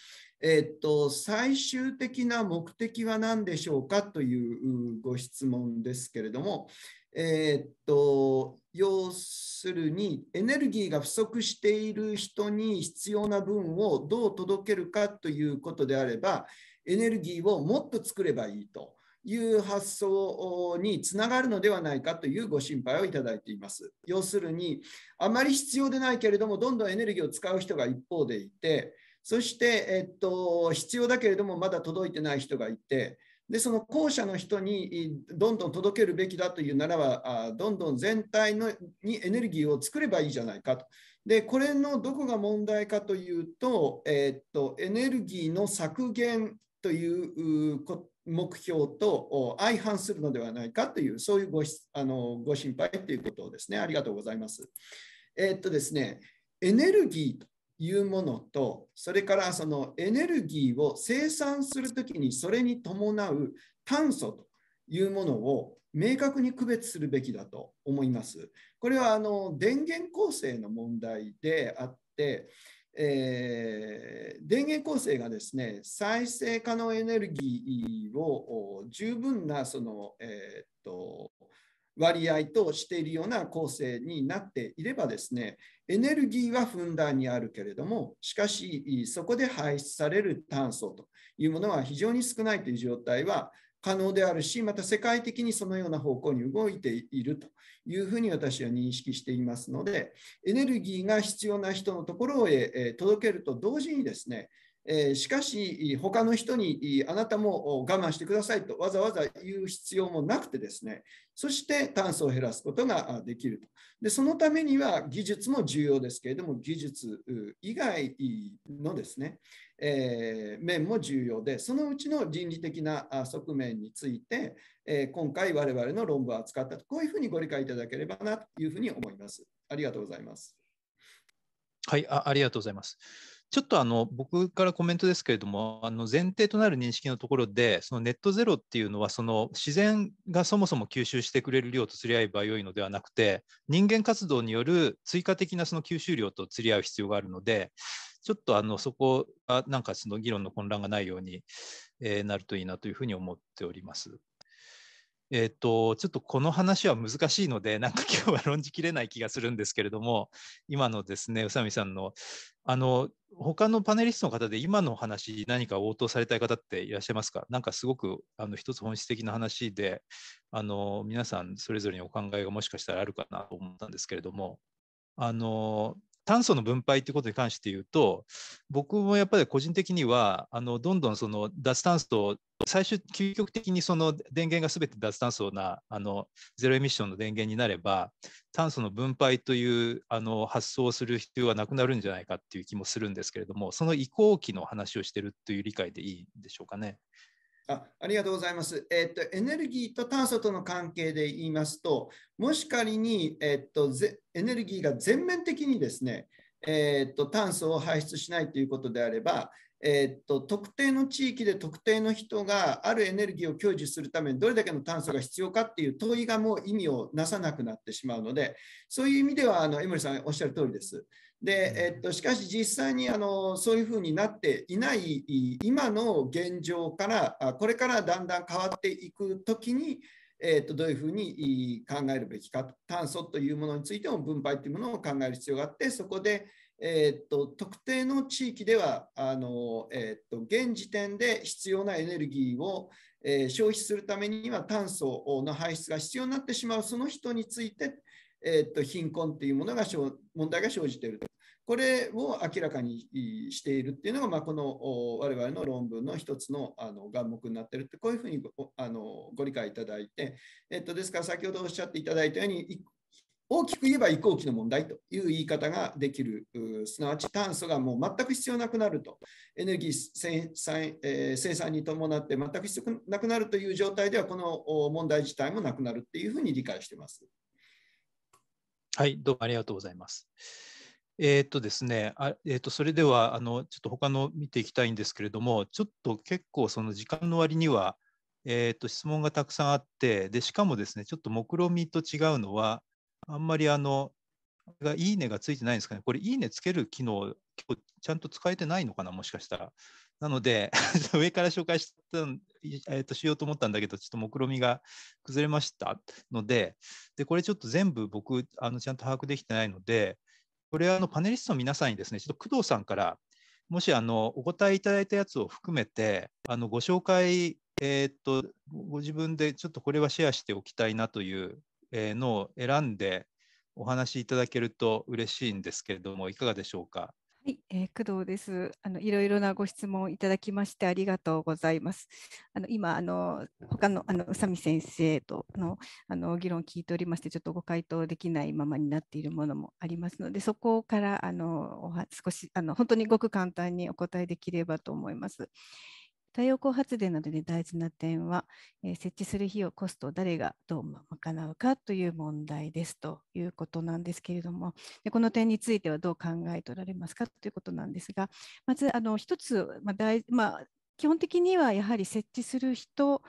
Speaker 4: えっと、最終的な目的は何でしょうかというご質問ですけれども、えっと、要するにエネルギーが不足している人に必要な分をどう届けるかということであればエネルギーをもっと作ればいいと。いう発想につながるのではないかというご心配をいただいています。要するにあまり必要でないけれどもどんどんエネルギーを使う人が一方でいてそして、えっと、必要だけれどもまだ届いてない人がいてでその後者の人にどんどん届けるべきだというならばどんどん全体のにエネルギーを作ればいいじゃないかと。でこれのどこが問題かというと,、えっとエネルギーの削減というこ目標と相反するのではないかという、そういうごあのご心配ということですね。ありがとうございます。えー、っとですね、エネルギーというものと、それからそのエネルギーを生産するときにそれに伴う炭素というものを明確に区別するべきだと思います。これはあの電源構成の問題であって、えー、電源構成がですね再生可能エネルギーを十分なその、えー、っと割合としているような構成になっていればですねエネルギーはふんだんにあるけれどもしかしそこで排出される炭素というものは非常に少ないという状態は可能であるしまた世界的にそのような方向に動いているというふうに私は認識していますのでエネルギーが必要な人のところへ届けると同時にですねえしかし、他の人にあなたも我慢してくださいとわざわざ言う必要もなくてですね、そして炭素を減らすことができると。でそのためには技術も重要ですけれども、技術以外のですね、えー、面も重要で、そのうちの倫理的な側面について、え今回我々の論文を扱ったと、こういうふうにご理解いただければなというふうに思います。ありがとうございます。
Speaker 2: はい、あありがとうございます。ちょっとあの僕からコメントですけれども、あの前提となる認識のところで、そのネットゼロっていうのは、その自然がそもそも吸収してくれる量と釣り合えば良いのではなくて、人間活動による追加的なその吸収量と釣り合う必要があるので、ちょっとあのそこがなんかその議論の混乱がないようになるといいなというふうに思っております。えっ、ー、と、ちょっとこの話は難しいので、なんか今日は論じきれない気がするんですけれども、今のですね、宇佐美さんの、あの、他のパネリストの方で今の話、何か応答されたい方っていらっしゃいますかなんかすごく、あの、一つ本質的な話で、あの、皆さんそれぞれにお考えがもしかしたらあるかなと思ったんですけれども、あの、炭素の分配ってことに関して言うと僕もやっぱり個人的にはあのどんどんその脱炭素最終究極的にその電源が全て脱炭素なあのゼロエミッションの電源になれば炭素の分配というあの発想をする必要はなくなるんじゃないかっていう気もするんですけれどもその移行期の話をしてるという
Speaker 4: 理解でいいんでしょうかね。あありがとうございます、えっと。エネルギーと炭素との関係で言いますと、もし仮に、えっと、エネルギーが全面的にですね、えっと、炭素を排出しないということであれば、えっと、特定の地域で特定の人があるエネルギーを享受するためにどれだけの炭素が必要かっていう問いがもう意味をなさなくなってしまうのでそういう意味ではあの江森さんおっしゃる通りです。で、えっと、しかし実際にあのそういうふうになっていない今の現状からこれからだんだん変わっていく時に、えっと、どういうふうに考えるべきか炭素というものについても分配というものを考える必要があってそこで、えっと、特定の地域ではあの、えっと、現時点で必要なエネルギーを、え消費するためには炭素の排出が必要になってしまうその人についてえっと貧困っていうものが問題が生じているこれを明らかにしているっていうのが、まあ、この我々の論文の一つのあの眼目になってるってこういうふうにごあのご理解いただいて、えっと、ですから先ほどおっしゃっていただいたように大きく言えば移行期の問題という言い方ができる、すなわち炭素がもう全く必要なくなると、エネルギー生産,、えー、生産に伴って全く必要なくなるという状態では、この問題自体もなくなるっていうふうに理解しています。
Speaker 2: はい、どうもありがとうございます。えー、っとですね、あえー、っとそれではあのちょっと他の見ていきたいんですけれども、ちょっと結構その時間の割には、えー、っと質問がたくさんあって、でしかもですね、ちょっと目論見みと違うのは、あんまりあのがいいねがついてないんですかね。これいいねつける機能、結構ちゃんと使えてないのかな、もしかしたら。なので、上から紹介した、えー、としようと思ったんだけど、ちょっと目論みが崩れましたので、でこれちょっと全部僕、あのちゃんと把握できてないので、これはあのパネリストの皆さんにですね、ちょっと工藤さんから、もしあのお答えいただいたやつを含めて、あのご紹介、えっ、と、ご自分でちょっとこれはシェアしておきたいなというのを選んでお話しいただけると嬉しいんですけれども、いかがでしょうか。
Speaker 3: はい、えー、工藤です。あのいろいろなご質問をいただきましてありがとうございます。あの今あの他のあの宇佐美先生とのあの議論を聞いておりましてちょっとご回答できないままになっているものもありますのでそこからあの少しあの本当にごく簡単にお答えできればと思います。太陽光発電などで大事な点は、えー、設置する費用、コストを誰がどう賄うかという問題ですということなんですけれども、でこの点についてはどう考えておられますかということなんですが、まずあの一つ、まあ大まあ、基本的にはやはり設置する人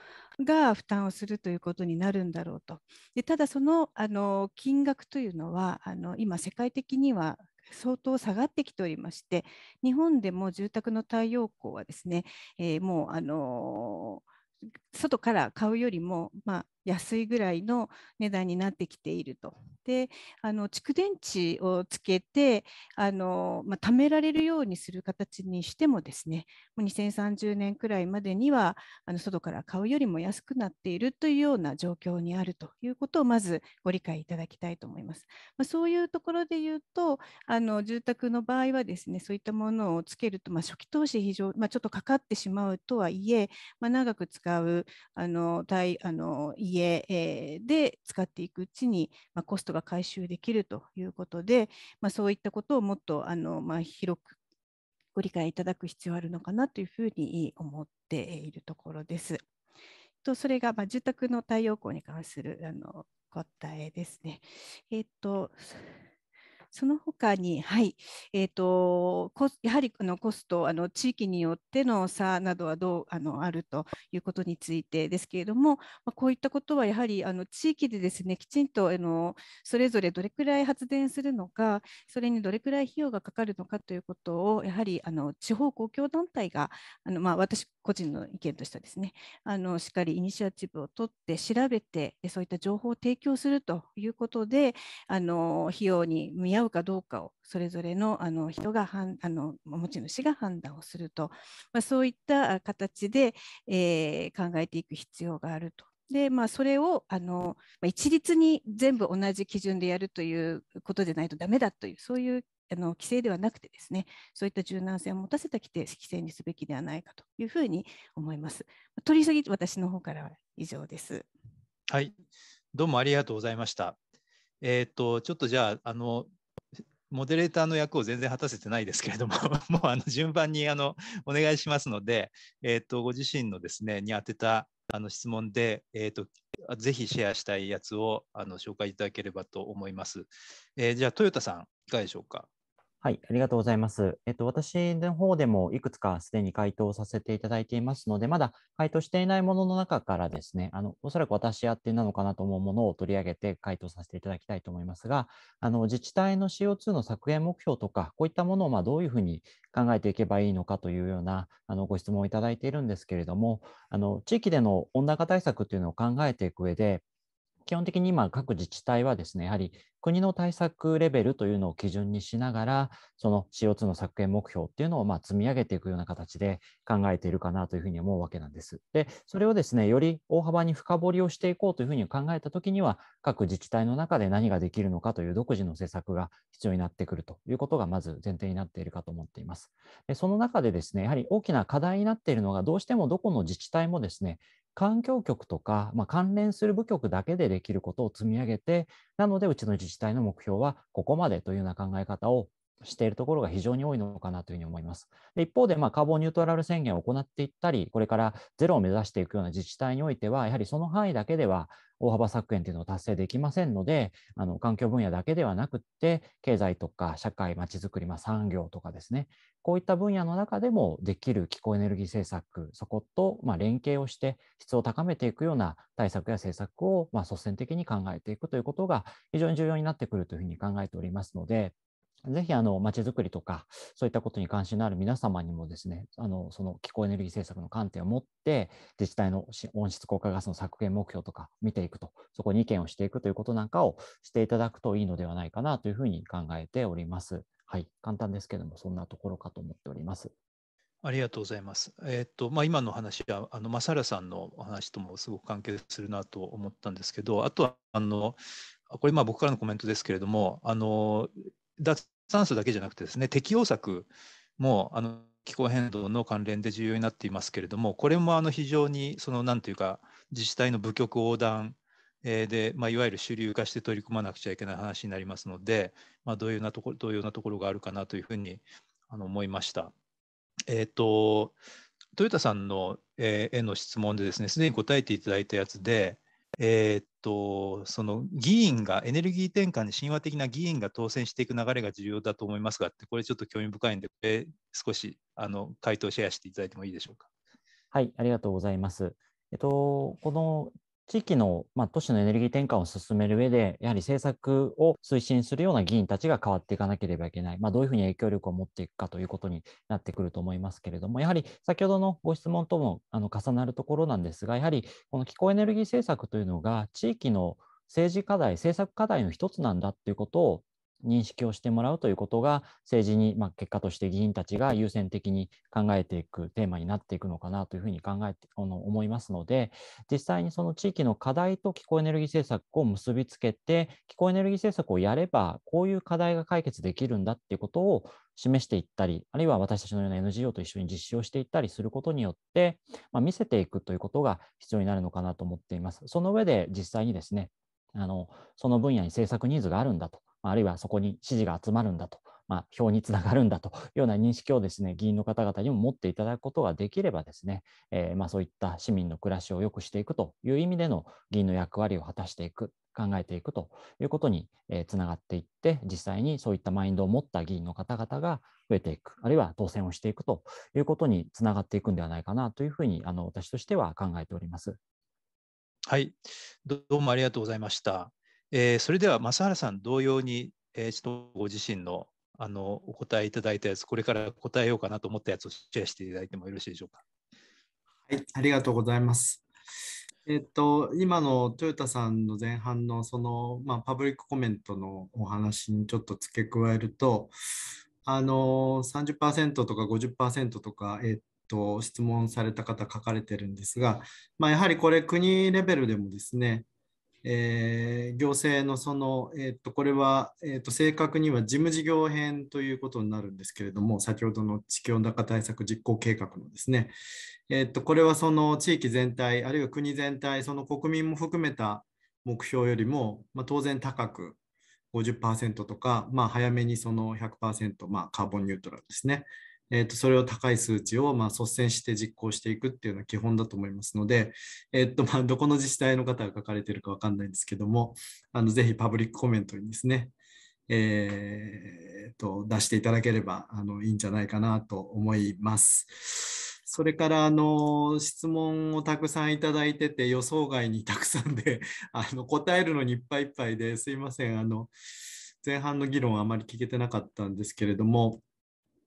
Speaker 3: が負担をするということになるんだろうと。でただそのあの金額というのはあの今世界的には相当下がってきておりまして日本でも住宅の太陽光はですね、えー、もうあのー、外から買うよりも、まあ、安いぐらいの値段になってきていると。であの蓄電池をつけてあの、まあ、貯められるようにする形にしてもですねもう2030年くらいまでにはあの外から買うよりも安くなっているというような状況にあるということをまずご理解いただきたいと思います。まあ、そういうところで言うとあの住宅の場合はですねそういったものをつけると、まあ、初期投資非常、まあ、ちょっとかかってしまうとはいえ、まあ、長く使うあの対あの e 家、えで使っていくうちに、まコストが回収できるということで、まあ、そういったことをもっとあの、まあ、広くご理解いただく必要あるのかなというふうに思っているところです。とそれが、まあ、住宅の太陽光に関するあの答えですね。えっ、とその他に、はいえーと、やはりのコストあの、地域によっての差などはどうあのあるということについてですけれども、まあ、こういったことはやはりあの地域でですねきちんとあのそれぞれどれくらい発電するのか、それにどれくらい費用がかかるのかということを、やはりあの地方公共団体が、あのまあ、私個人の意見としてはですねあの、しっかりイニシアチブを取って調べて、そういった情報を提供するということで、あの費用に見合うかどうかをそれぞれのあの人があの持ち主が判断をすると、まあ、そういった形で、えー、考えていく必要があると。でまあ、それをあの一律に全部同じ基準でやるということでないとダメだというそういうあの規制ではなくてですね、そういった柔軟性を持たせた規定規制にすべきではないかというふうに思います。取り急ぎ私の方からは以上です。はい、
Speaker 2: どうもありがとうございました。えっ、とちょっとじゃああのモデレーターの役を全然果たせてないですけれども もうあの順番にあのお願いしますので、えー、とご自身のですねに当てたあの質問で、えーと、ぜひシェアしたいやつをあの紹介いただければと思います。えー、じゃあ、豊田さん、いかがでしょう
Speaker 5: か。はい、ありがとうございます。えっと、私の方でもいくつかすでに回答させていただいていますので、まだ回答していないものの中からですね、あの、おそらく私宛てなのかなと思うものを取り上げて回答させていただきたいと思いますが、あの、自治体の CO2 の削減目標とか、こういったものをまどういうふうに考えていけばいいのかというようなあのご質問をいただいているんですけれども、あの、地域での温暖化対策というのを考えていく上で、基本的に今各自治体はですねやはり国の対策レベルというのを基準にしながらその CO2 の削減目標っていうのをま積み上げていくような形で考えているかなというふうに思うわけなんです。でそれをですねより大幅に深掘りをしていこうというふうに考えた時には各自治体の中で何ができるのかという独自の政策が必要になってくるということがまず前提になっているかと思っています。でその中でですねやはり大きな課題になっているのがどうしてもどこの自治体もですね環境局とか、まあ、関連する部局だけでできることを積み上げて、なのでうちの自治体の目標はここまでというような考え方をしているところが非常に多いのかなというふうに思います。で一方で、まあ、カーボンニュートラル宣言を行っていったり、これからゼロを目指していくような自治体においては、やはりその範囲だけでは大幅削減というのを達成できませんのであの環境分野だけではなくって経済とか社会まちづくり、まあ、産業とかですねこういった分野の中でもできる気候エネルギー政策そこと、ま連携をして質を高めていくような対策や政策を、ま率先的に考えていくということが非常に重要になってくるというふうに考えておりますのでぜひあの街づくりとかそういったことに関心のある皆様にもですねあのその気候エネルギー政策の観点を持って自治体の温室効果ガスの削減目標とか見ていくとそこに意見をしていくということなんかをしていただくといいのではないかなというふうに考えております。はい、簡単ですけどもそんなところかと思っております。
Speaker 2: ありがとうございます。えっ、ー、とまあ、今の話はあのマサさんのお話ともすごく関係するなと思ったんですけどあとはあのこれまあ僕からのコメントですけれどもあの脱炭素だけじゃなくてですね適応策もあの気候変動の関連で重要になっていますけれどもこれもあの非常にその何ていうか自治体の部局横断で、まあ、いわゆる主流化して取り組まなくちゃいけない話になりますので、まあ、どういうなところどういうなところがあるかなというふうにあの思いました。えーと、とトヨタさんの、えー、への質問でですねすでに答えていただいたやつで、えーと、その議員が、エネルギー転換に親和的な議員が当選していく流れが重要だと思いますがって、これちょっと興味深いんで、これ少しあの回答シェアしていただいてもいいでしょうか。
Speaker 5: はい、ありがとうございます。えっと、この地域の、まあ、都市のエネルギー転換を進める上で、やはり政策を推進するような議員たちが変わっていかなければいけない、まあ、どういうふうに影響力を持っていくかということになってくると思いますけれども、やはり先ほどのご質問ともあの重なるところなんですが、やはりこの気候エネルギー政策というのが、地域の政治課題、政策課題の一つなんだということを認識をしてもらうということが政治に、まあ、結果として議員たちが優先的に考えていくテーマになっていくのかなというふうに考えてあの思いますので実際にその地域の課題と気候エネルギー政策を結びつけて気候エネルギー政策をやればこういう課題が解決できるんだっていうことを示していったりあるいは私たちのような NGO と一緒に実施をしていったりすることによって、まあ、見せていくということが必要になるのかなと思っています。その上で実際にですねあのその分野に政策ニーズがあるんだとあるいはそこに支持が集まるんだと、まあ、票につながるんだというような認識をですね議員の方々にも持っていただくことができればですね、えー、まあ、そういった市民の暮らしを良くしていくという意味での議員の役割を果たしていく考えていくということにつながっていって実際にそういったマインドを持った議員の方々が増えていくあるいは当選をしていくということにつながっていくんではないかなというふうにあの私としては考えております。
Speaker 2: はいどうもありがとうございました。えー、それでは増原さん同様に、えー、ちょっとご自身のあのお答えいただいたやつこれから答えようかなと思ったやつをシェアしていただいてもよろしいでしょうか。
Speaker 6: はい、ありがとうございます。えっと、今のトヨタさんの前半のその、まあ、パブリックコメントのお話にちょっと付け加えるとあの30%とか50%とか、えっと、質問された方書かれてるんですが、まあ、やはりこれ国レベルでもですねえー、行政のその、えー、とこれは、えー、と正確には事務事業編ということになるんですけれども先ほどの地球温暖化対策実行計画のですね、えー、とこれはその地域全体あるいは国全体その国民も含めた目標よりも、まあ、当然高く50%とか、まあ、早めにその100%、まあ、カーボンニュートラルですねえー、とそれを高い数値をま率先して実行していくっていうのは基本だと思いますので、えーとまあ、どこの自治体の方が書かれてるか分かんないんですけどもあのぜひパブリックコメントにですね、えーと出していただければあのいいんじゃないかなと思います。それからあの質問をたくさんいただいてて予想外にたくさんで あの答えるのにいっぱいいっぱいですいませんあの前半の議論はあまり聞けてなかったんですけれども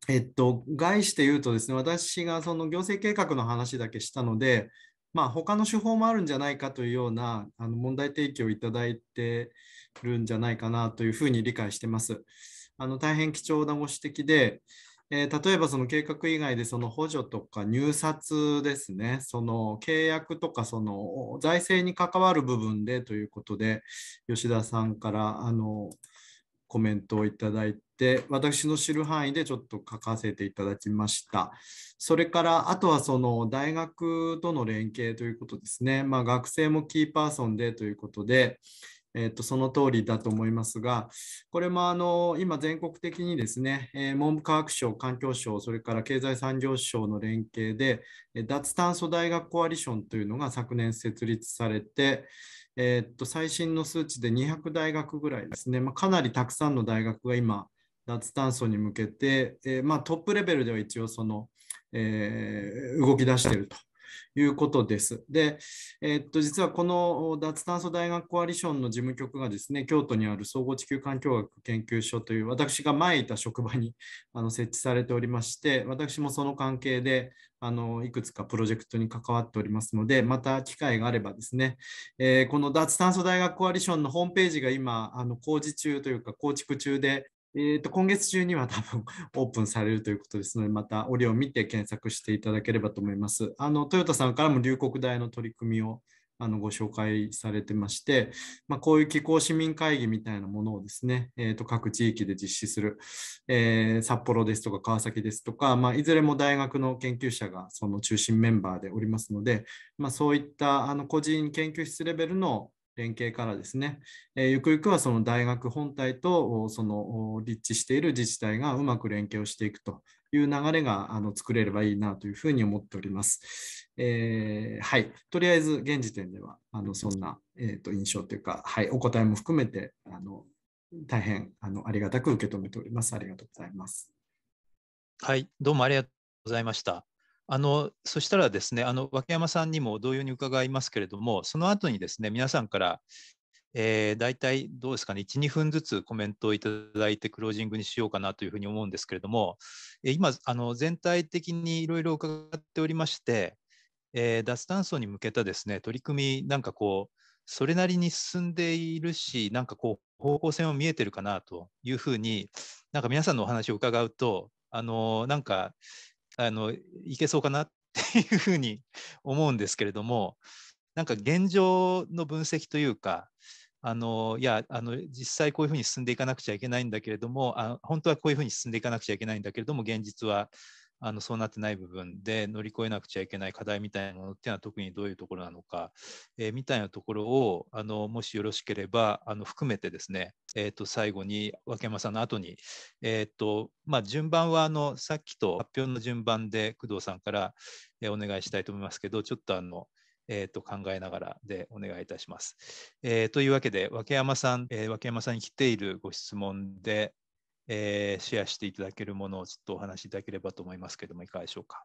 Speaker 6: えっと、概して言うとですね、私がその行政計画の話だけしたので、まあ、他の手法もあるんじゃないかというようなあの問題提起をいただいてるんじゃないかなというふうに理解してます。あの大変貴重なご指摘で、えー、例えばその計画以外でその補助とか入札ですね、その契約とかその財政に関わる部分でということで、吉田さんからあのコメントをいただいで私の知る範囲でちょっと書かせていただきました。それからあとはその大学との連携ということですね、まあ、学生もキーパーソンでということで、えっとその通りだと思いますがこれもあの今全国的にですね、え文部科学省環境省それから経済産業省の連携で脱炭素大学コアリションというのが昨年設立されてえー、っと最新の数値で200大学ぐらいですね、まあ、かなりたくさんの大学が今脱炭素に向けて、えー、まあ、トップレベルでは一応その、えー、動き出しているということです。で、えー、っと実はこの脱炭素大学コアリションの事務局がですね、京都にある総合地球環境学研究所という私が前いた職場にあの設置されておりまして、私もその関係であのいくつかプロジェクトに関わっておりますので、また機会があればですね、えー、この脱炭素大学コアリションのホームページが今あの工事中というか構築中で、えー、と今月中には多分 オープンされるということですので、また折を見て検索していただければと思います。あのトヨタさんからも龍谷大の取り組みをあのご紹介されてまして、まあ、こういう気候市民会議みたいなものをですね、えー、と各地域で実施する、えー、札幌ですとか川崎ですとか、まあ、いずれも大学の研究者がその中心メンバーでおりますので、まあ、そういったあの個人研究室レベルの連携からですね、えー、ゆくゆくはその大学本体とその立地している自治体がうまく連携をしていくという流れがあの作れればいいなというふうに思っております。えー、はい、とりあえず現時点ではあのそんな、えーと、と印象というか、はい、お答えも含めてあの大変あのありがたく受け止めております。ありがと
Speaker 2: うございます。はい、どうもありがとうございました。あのそしたらですねあの脇山さんにも同様に伺いますけれどもその後にですね皆さんから、えー、大体どうですかね12分ずつコメントをいただいてクロージングにしようかなというふうに思うんですけれども、えー、今あの全体的にいろいろ伺っておりまして、えー、脱炭素に向けたですね取り組みなんかこうそれなりに進んでいるしなんかこう方向性も見えてるかなというふうになんか皆さんのお話を伺うとあのなんかあのいけそうかなっていうふうに思うんですけれどもなんか現状の分析というかあのいやあの実際こういうふうに進んでいかなくちゃいけないんだけれどもあ本当はこういうふうに進んでいかなくちゃいけないんだけれども現実はあのそうなってない部分で乗り越えなくちゃいけない課題みたいなものっていうのは特にどういうところなのか、えー、みたいなところをあのもしよろしければあの含めてですね、えー、と最後に分山さんの後に、えーとまあ、順番はあのさっきと発表の順番で工藤さんから、えお願いしたいと思いますけどちょっとあのえー、と考えながらでお願いいたします。えー、というわけで、和山さん、えー、和山さんに来ているご質問で、えー、シェアしていただけるものをちょっとお話しいただければと思いますけれども、いかがでしょうか。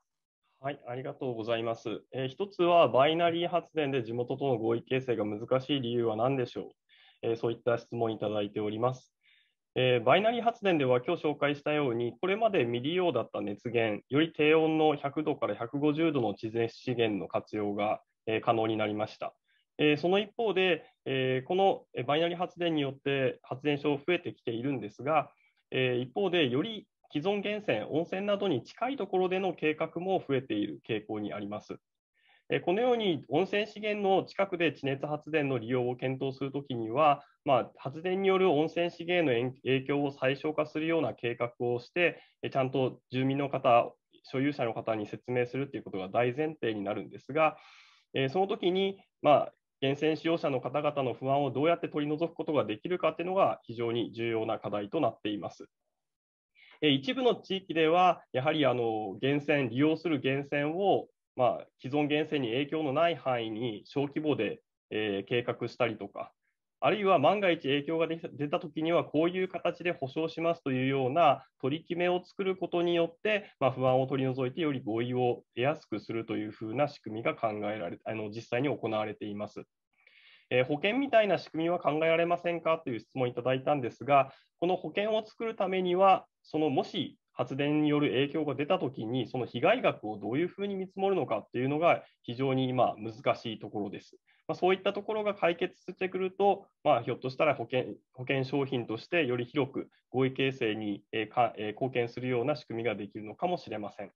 Speaker 7: はい、ありがとうございます。えー、一つは、バイナリー発電で地元との合意形成が難しい理由は何でしょう、えー、そういった質問いただいております。えー、バイナリー発電では今日紹介したように、これまで未利用だった熱源、より低温の100度から150度の地熱資源の活用が、え可能になりました。えその一方で、えこのバイナリー発電によって発電所増えてきているんですが、えー、一方で、より既存源泉、温泉などに近いところでの計画も増えている傾向にあります。えこのように温泉資源の近くで地熱発電の利用を検討するときには、まあ、発電による温泉資源の影響を最小化するような計画をして、えちゃんと住民の方、所有者の方に説明するということが大前提になるんですが、えその時に、まあ、源泉使用者の方々の不安をどうやって取り除くことができるかというのが非常に重要な課題となっています。一部の地域では、やはりあの源泉、利用する源泉を、まあ、既存源泉に影響のない範囲に小規模で、え計画したりとか、あるいは万が一影響が出たときには、こういう形で補償しますというような取り決めを作ることによって、まあ、不安を取り除いて、より合意を得やすくするというふうな仕組みが考えられあの実際に行われています。えー、保険みたいな仕組みは考えられませんかという質問をいただいたんですが、この保険を作るためには、そのもし発電による影響が出たときに、その被害額をどういうふうに見積もるのかというのが、非常に今、難しいところです。まあ、そういったところが解決してくると、まあ、ひょっとしたら保険保険商品としてより広く合意形成に、えーかえー、貢献するような仕組みができるのかもしれません。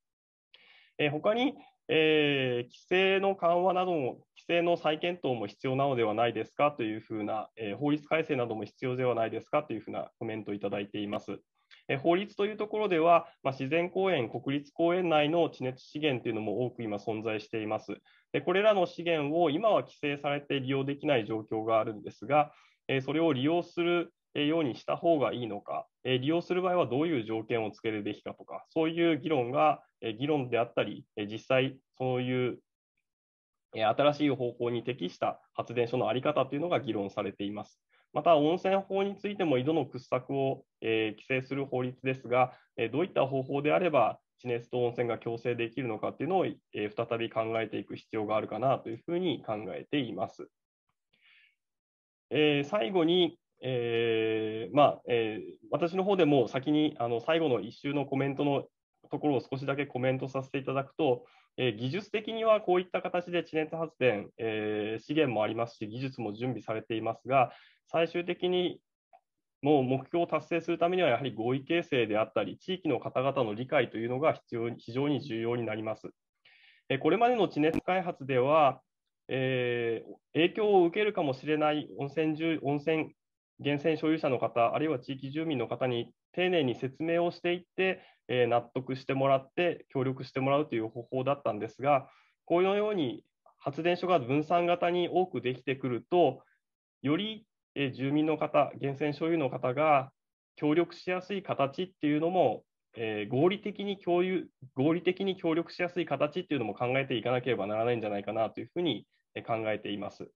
Speaker 7: えー、他に、えー、規制の緩和なども、規制の再検討も必要なのではないですかというふうな、えー、法律改正なども必要ではないですかというふうなコメントをいただいています。え法律というところでは、まあ、自然公園、国立公園内の地熱資源というのも多く今存在しています。でこれらの資源を今は規制されて利用できない状況があるんですが、えそれを利用するようにした方がいいのか、え利用する場合はどういう条件をつけるべきかとか、そういう議論が、え議論であったり、え実際そういう新しい方法に適した発電所の在り方というのが議論されています。また温泉法についても井戸の掘削を、えー、規制する法律ですが、えー、どういった方法であれば地熱と温泉が共生できるのかっていうのを、えー、再び考えていく必要があるかなというふうに考えています。え最後に、えまあ、え私の方でも先にあの最後の1周のコメントのところを少しだけコメントさせていただくと、え技術的にはこういった形で地熱発電、え資源もありますし、技術も準備されていますが、最終的にもう目標を達成するためには、やはり合意形成であったり、地域の方々の理解というのが必要非常に重要になります。これまでの地熱開発では、えー、影響を受けるかもしれない温泉温泉源泉所有者の方、あるいは地域住民の方に丁寧に説明をしていって、えー、納得してもらって、協力してもらうという方法だったんですが、このように発電所が分散型に多くできてくると、よりえ住民の方、源泉所有の方が協力しやすい形っていうのも、えー、合理的に共有、合理的に協力しやすい形っていうのも考えていかなければならないんじゃないかなというふうに考えています。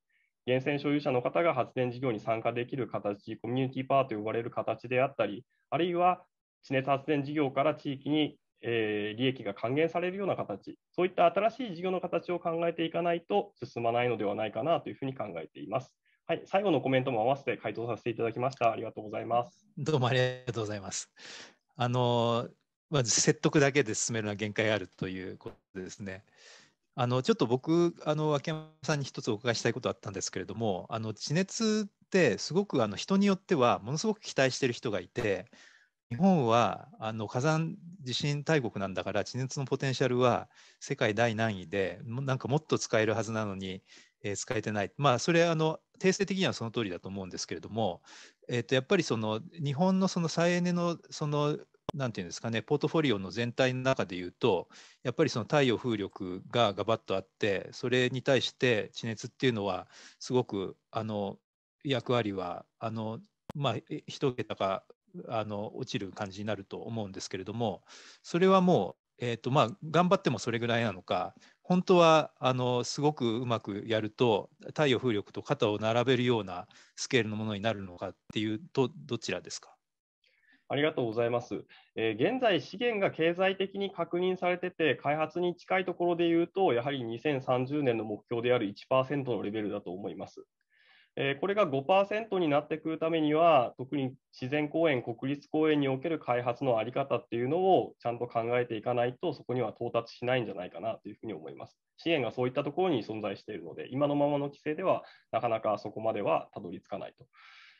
Speaker 7: 源泉所有者の方が発電事業に参加できる形、コミュニティパーと呼ばれる形であったり、あるいは地熱発電事業から地域に、えー、利益が還元されるような形、そういった新しい事業の形を考えていかないと進まないのではないかなというふうに考えています。はい、最後のコメントも合わせて回答させていただきました。ありがとうございます。どうもありがとうございます。あ
Speaker 2: の、まず説得だけで進めるのは限界あるということですね。あのちょっと僕あの秋山さんに一つお伺いしたいことあったんですけれどもあの地熱ってすごくあの人によってはものすごく期待している人がいて日本はあの火山地震大国なんだから地熱のポテンシャルは世界第何位でなんかもっと使えるはずなのにえー、使えてない、まあ、それあの定性的にはその通りだと思うんですけれども、えー、とやっぱりその日本のその再エネのそのなんていうんですかねポートフォリオの全体の中でいうとやっぱりその太陽風力がガバッとあってそれに対して地熱っていうのはすごくあの役割はあの、まあ、1桁かあの落ちる感じになると思うんですけれどもそれはもうえーとまあ、頑張ってもそれぐらいなのか本当はあのすごくうまくやると太陽風力と肩を並べるようなスケールのものになるのかっていうとどちらですか
Speaker 7: ありがとうございます、えー、現在、資源が経済的に確認されてて、開発に近いところでいうと、やはり2030年の目標である1%のレベルだと思います。えこれが5%になってくるためには、特に自然公園、国立公園における開発の在り方っていうのをちゃんと考えていかないと、そこには到達しないんじゃないかなというふうに思います。支援がそういったところに存在しているので、今のままの規制ではなかなかそこまではたどり着かないと。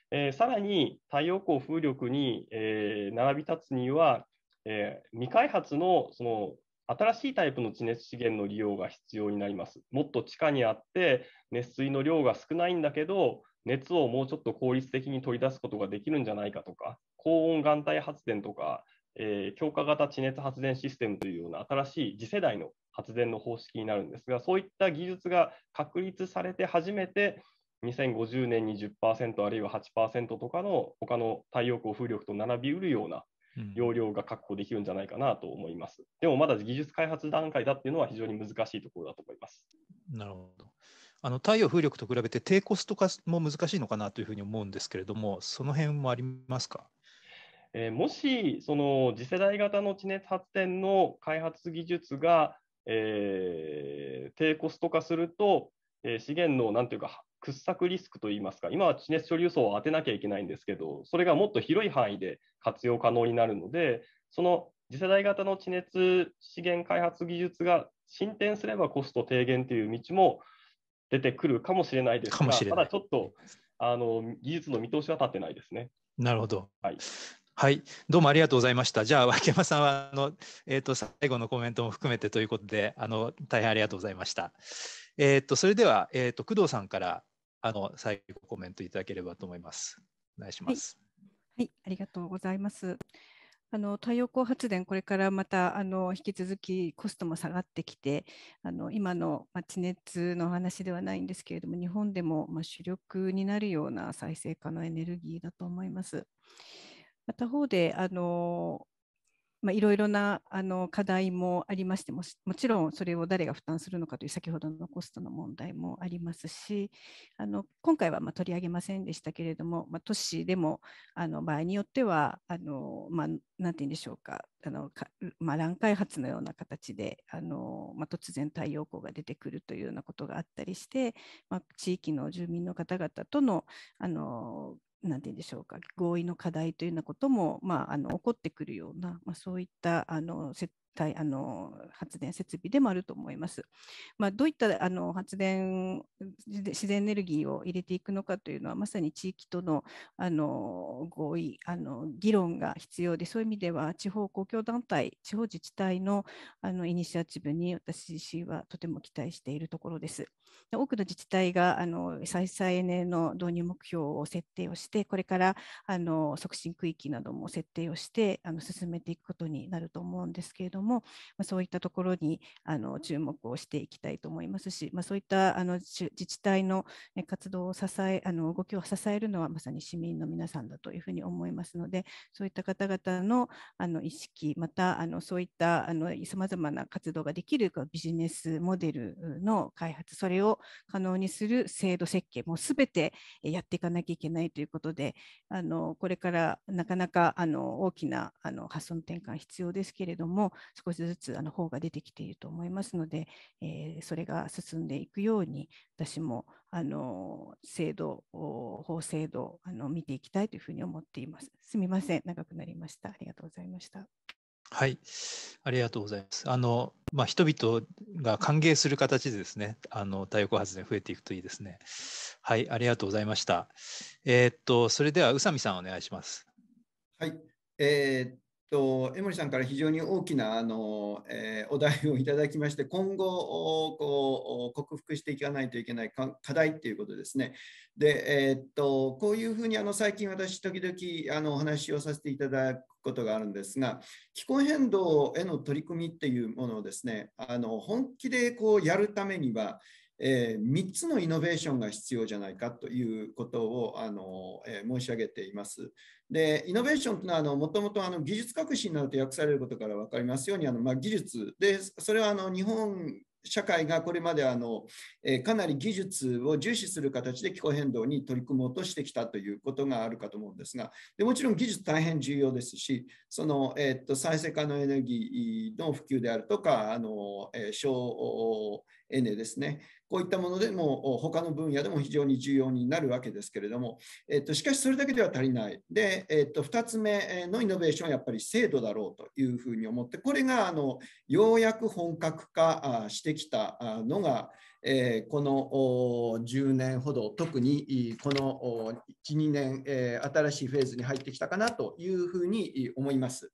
Speaker 7: えー、さらに太陽光、風力に、えー、並び立つには、え未開発のその新しいタイプの地熱資源の利用が必要になります。もっと地下にあって、熱水の量が少ないんだけど、熱をもうちょっと効率的に取り出すことができるんじゃないかとか、高温岩体発電とか、えー、強化型地熱発電システムというような新しい次世代の発電の方式になるんですが、そういった技術が確立されて初めて、2050年に10%あるいは8%とかの他の太陽光風力と並びうるような容量が確保できるんじゃないかなと思います。でもまだ技術開発段階だっていうのは非常に難しいところだと思います。
Speaker 2: なるほど。あの太陽風力と比べて低コスト化も難しいのかなというふ
Speaker 7: うに思うんですけれども、その辺もありますか。えー、もしその次世代型の地熱発電の開発技術が、えー、低コスト化すると、えー、資源のなんていうか掘削リスクといいますか、今は地熱処理輸送を当てなきゃいけないんですけど、それがもっと広い範囲で活用可能になるので、その次世代型の地熱資源開発技術が進展すればコスト低減という道も出てくるかもしれないですが、ただちょっとあの技術の見通しは立ってないですね。
Speaker 2: なるほど。はい。はい、どうもありがとうございました。じゃあ、脇山さんはあの、えーと、最後のコメントも含めてということであの、大変ありがとうございました。えーと、それでは、えーと工藤さんから、あの最後コメントいただければと思います。お願いします。
Speaker 3: はい、はい、ありがとうございます。あの太陽光発電、これからまたあの引き続きコストも下がってきて、あの今の、地熱の話ではないんですけれども、日本でも、まあ、主力になるような再生可能エネルギーだと思います。また方であのまあ、いろいろなあの課題もありましてもちろんそれを誰が負担するのかという先ほどのコストの問題もありますしあの今回はま取り上げませんでしたけれども、まあ、都市でもあの場合によってはあの、まあ、て言うんでしょうかあのか、まあ、乱開発のような形であの、ま突然太陽光が出てくるというようなことがあったりして、ま地域の住民の方々とのあの何て言うんでしょうか合意の課題というようなことも、まあ、あの起こってくるような、まあ、そういったあのあの発電設備でもあると思います。まあ、どういったあの発電自然エネルギーを入れていくのかというのはまさに地域とのあの合意あの議論が必要でそういう意味では地方公共団体地方自治体のあのイニシアチブに私自身はとても期待しているところです。多くの自治体があの再生エネの導入目標を設定をしてこれからあの促進区域なども設定をしてあの進めていくことになると思うんですけれどもも、まあ、そういったところにあの注目をしていきたいと思いますし、まあ、そういったあの自治体の活動を支えあの動きを支えるのはまさに市民の皆さんだというふうに思いますのでそういった方々のあの意識またあのそういったさまざまな活動ができるビジネスモデルの開発それを可能にする制度設計も全てやっていかなきゃいけないということであのこれからなかなかあの大きなあの発想の転換必要ですけれども少しずつあの方が出てきていると思いますので、えー、それが進んでいくように私もあの制度法制度あの見ていきたいというふうに思っています。すみません長くなりました。ありがとうございました。
Speaker 2: はい、ありがとうございます。あの、まあ、人々が歓迎する形でですね、あの太陽光発電増えていくといいですね。はい、ありがとうございました。えー、っと、それでは宇佐美さんお願いします。
Speaker 4: はい、えー、っと江森さんから非常に大きなあの、えー、お題をいただきまして今後こう克服していかないといけない課題っていうことですね。で、えー、っとこういうふうにあの最近私時々あのお話をさせていただくことがあるんですが気候変動への取り組みっていうものをですねあの本気でこうやるためにはえー、3つのイノベーションが必要じゃないかということをあの、えー、申し上げています。でイノベーションというのはもともと技術革新などと訳されることから分かりますようにあの、まあ、技術でそれはあの日本社会がこれまであの、えかなり技術を重視する形で気候変動に取り組もうとしてきたということがあるかと思うんですがでもちろん技術大変重要ですしその、えー、っと再生可能エネルギーの普及であるとかあの、えー、エネですね。こういったものでも他の分野でも非常に重要になるわけですけれども、えっと、しかしそれだけでは足りない。で、えっと、2つ目のイノベーションはやっぱり制度だろうというふうに思って、これがあのようやく本格化してきたのが、えこの10年ほど、特にこの1、2年、新しいフェーズに入ってきたかなというふうに思います。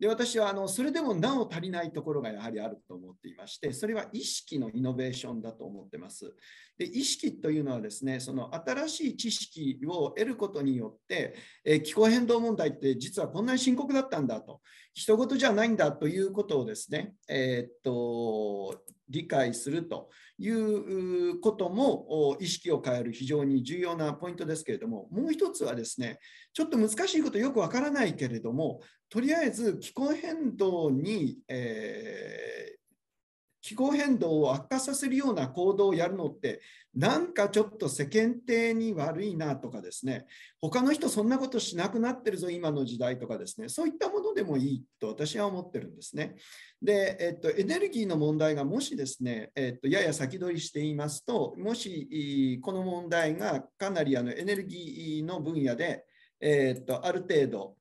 Speaker 4: で私はあのそれでもなお足りないところがやはりあると思っていましてそれは意識のイノベーションだと思ってます。で意識というのはですねその新しい知識を得ることによって、え気候変動問題って実はこんなに深刻だったんだと人事じゃないんだということをですね、えー、っと理解するということも意識を変える非常に重要なポイントですけれどももう一つはですねちょっと難しいことよくわからないけれどもとりあえず気候変動に、えー気候変動を悪化させるような行動をやるのってなんかちょっと世間体に悪いなとかですね他の人そんなことしなくなってるぞ今の時代とかですねそういったものでもいいと私は思ってるんですね。で、えっと、エネルギーの問題がもしですね、えっと、やや先取りしていますともしこの問題がかなりあのエネルギーの分野で、えっと、ある程度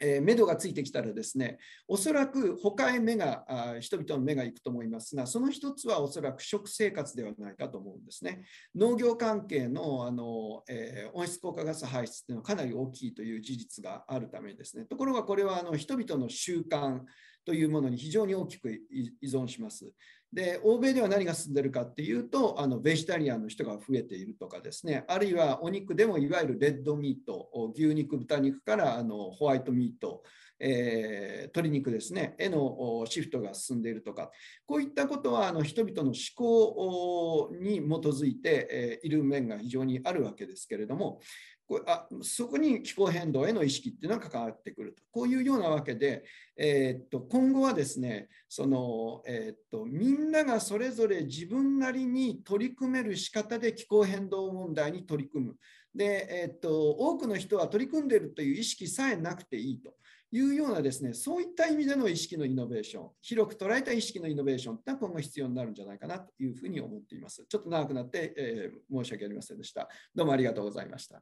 Speaker 4: え目処がついてきたらですね、おそらく他へ目が、人々の目が行くと思いますが、その一つはおそらく食生活ではないかと思うんですね。農業関係のあの、えー、温室効果ガス排出というのはかなり大きいという事実があるためですね。ところがこれはあの人々の習慣というものに非常に大きく依存します。で欧米では何が進んでるかっていうとあのベジタリアンの人が増えているとかですねあるいはお肉でもいわゆるレッドミート牛肉豚肉からあのホワイトミート、えー、鶏肉ですねへのシフトが進んでいるとかこういったことはあの人々の思考に基づいている面が非常にあるわけですけれどもこれあそこに気候変動への意識っていうのが関わってくるとこういうようなわけで、えー、っと今後はですねその、えー、っとみんながそれぞれ自分なりに取り組める仕方で気候変動問題に取り組むで、えー、っと多くの人は取り組んでるという意識さえなくていいというようなですねそういった意味での意識のイノベーション広く捉えた意識のイノベーションってのは今後必要になるんじゃないかなというふうに思っていますちょっと長くなって、え申し訳ありませんでしたどうもありがとうございました。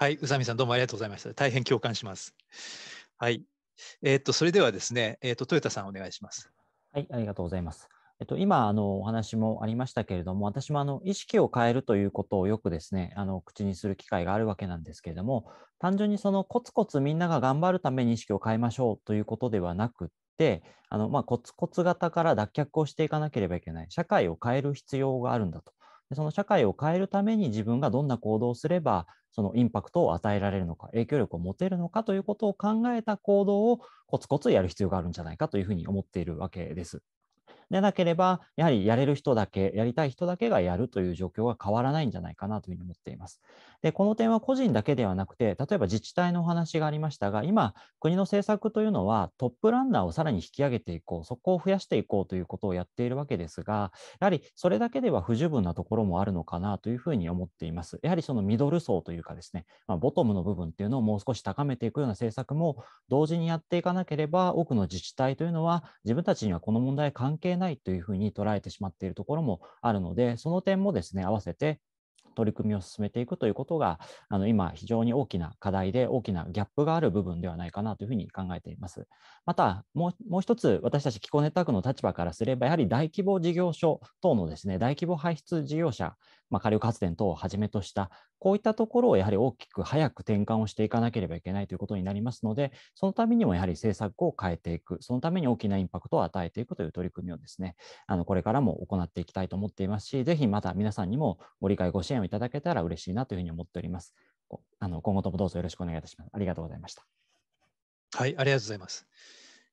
Speaker 2: はい、宇佐美さんどうもありがとうございました。大変共感します。はい。えー、っと、それではですね、えー、と、豊田さんお願いします。
Speaker 5: はい、ありがとうございます。えっと、今あのお話もありましたけれども、私もあの意識を変えるということをよくですね、あの口にする機会があるわけなんですけれども、単純にそのコツコツみんなが頑張るために意識を変えましょうということではなくって、あのまあ、コツコツ型から脱却をしていかなければいけない、社会を変える必要があるんだと。その社会を変えるために自分がどんな行動をすればそのインパクトを与えられるのか影響力を持てるのかということを考えた行動をコツコツやる必要があるんじゃないかというふうに思っているわけです。でなければ、やはりやれる人だけ、やりたい人だけがやるという状況は変わらないんじゃないかなというふうに思っています。で、この点は個人だけではなくて、例えば自治体のお話がありましたが、今、国の政策というのはトップランナーをさらに引き上げていこう、そこを増やしていこうということをやっているわけですが、やはりそれだけでは不十分なところもあるのかなというふうに思っています。やはりそのミドル層というかですね、まあ、ボトムの部分っていうのをもう少し高めていくような政策も同時にやっていかなければ、多くの自治体というのは自分たちにはこの問題関係ないというふうに捉えてしまっているところもあるので、その点もですね、合わせて取り組みを進めていくということが、あの今、非常に大きな課題で、大きなギャップがある部分ではないかなというふうに考えています。また、もうもう一つ、私たち気候ネットワークの立場からすれば、やはり大規模事業所等のですね大規模排出事業者まあ、火力発電等をはじめとした、こういったところをやはり大きく早く転換をしていかなければいけないということになりますので、そのためにもやはり政策を変えていく、そのために大きなインパクトを与えていくという取り組みをですね、あのこれからも行っていきたいと思っていますし、ぜひまた皆さんにもご理解、ご支援をいただけたら嬉しいなというふうに思っております。あの今後ともどうぞよろしくお願いいたします。ありがとうございました。
Speaker 2: はい、ありがとうございます。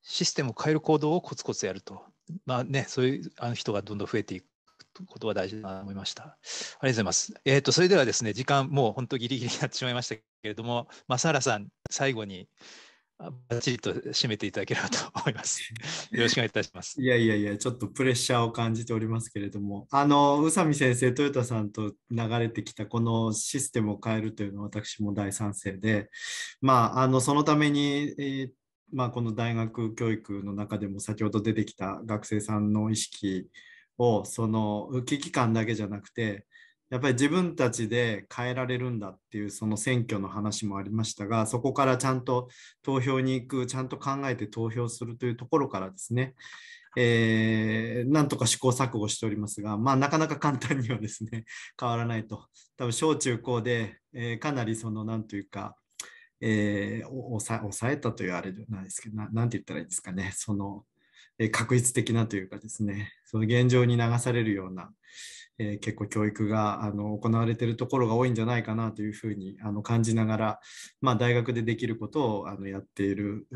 Speaker 2: システムを変える行動をコツコツやると、まあね、そういうあの人がどんどん増えていくことは大事だなと思いました。ありがとうございます。えっ、ー、と、それではですね、時間、もう本当ギリギリになってしまいましたけれども、正原さん、最後にバッチリと締めていただければと思います。
Speaker 6: よろしくお願いいたします。いやいやいや、ちょっとプレッシャーを感じておりますけれども、あの、宇佐美先生、豊田さんと流れてきたこのシステムを変えるというのは私も大賛成で、まあ、あの、そのために、えーまあ、この大学教育の中でも先ほど出てきた学生さんの意識をその危機感だけじゃなくてやっぱり自分たちで変えられるんだっていうその選挙の話もありましたがそこからちゃんと投票に行くちゃんと考えて投票するというところからですね、えー、なんとか試行錯誤しておりますが、まあ、なかなか簡単にはですね 変わらないと多分小中高で、えー、かなりその何というか、えー、抑えたというあれじゃないですけど何て言ったらいいですかねそのえ確率的なというかですね、その現状に流されるような、え結構教育があの行われているところが多いんじゃないかなというふうにあの感じながら、まあ、大学でできることをあのやっている、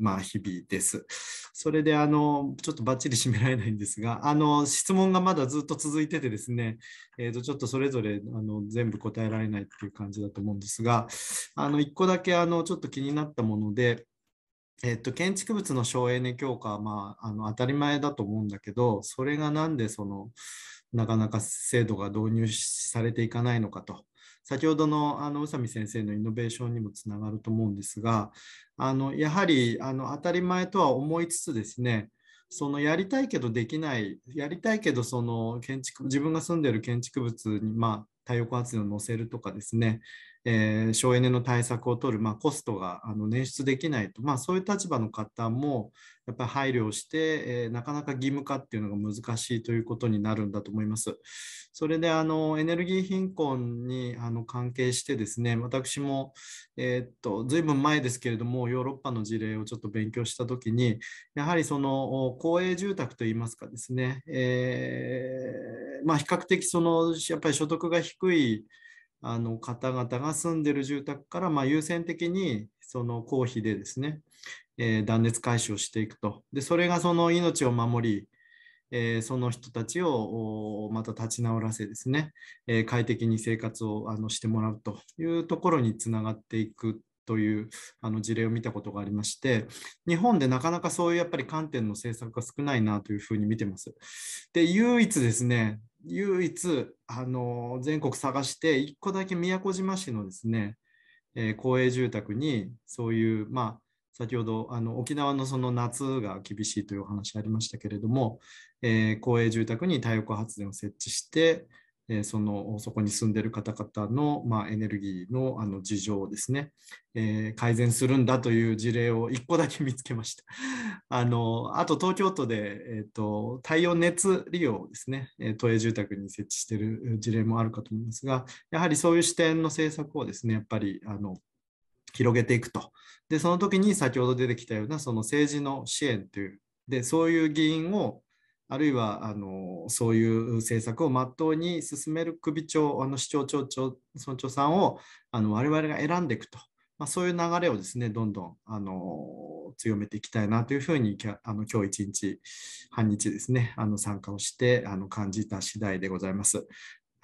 Speaker 6: まあ、日々です。それであのちょっとばっちり締められないんですがあの質問がまだずっと続いててですね、えー、とちょっとそれぞれあの全部答えられないっていう感じだと思うんですがあの1個だけあのちょっと気になったものでえっと、建築物の省エネ強化は、まあ、あの当たり前だと思うんだけどそれがなんでそのなかなか制度が導入されていかないのかと先ほどのあの宇佐美先生のイノベーションにもつながると思うんですがあのやはりあの当たり前とは思いつつですねそのやりたいけどできないやりたいけどその建築自分が住んでる建築物にまあ太陽光発電を載せるとかですねえー、省エネの対策を取る、まあ、コストがあの捻出できないと、まあ、そういう立場の方もやっぱり配慮をして、えー、なかなか義務化っていうのが難しいということになるんだと思います。それであのエネルギー貧困にあの関係してですね私も、えー、っと随分前ですけれどもヨーロッパの事例をちょっと勉強した時にやはりその公営住宅といいますかですね、えーまあ、比較的そのやっぱり所得が低いあの方々が住んでる住宅から、まあ、優先的にその公費でですね、えー、断熱回収をしていくと。で、それがその命を守り、えー、その人たちをまた立ち直らせですね、えー、快適に生活をあのしてもらうというところにつながっていくというあの事例を見たことがありまして、日本でなかなかそういうやっぱり観点の政策が少ないなというふうに見てます。で、唯一ですね、唯一あの全国探して1個だけ宮古島市のですね、えー、公営住宅にそういう、まあ、先ほどあの沖縄のその夏が厳しいというお話ありましたけれども、えー、公営住宅に太陽光発電を設置して、えそのそこに住んでる方々の、まあ、エネルギーのあの事情をですね、えー、改善するんだという事例を1個だけ見つけました。あのあと東京都で、えーと、太陽熱利用をですね、え都営住宅に設置している事例もあるかと思いますがやはりそういう視点の政策をですねやっぱりあの広げていくとでその時に先ほど出てきたようなその政治の支援というでそういう議員をあるいはあのそういう政策をまっとうに進める首長、あの市長町長村長さんをあの我々が選んでいくと、まあ、そういう流れをですねどんどんあの強めていきたいなというふうにきゃあの今日一日、半日ですねあの参加をしてあの感じた次第でございます。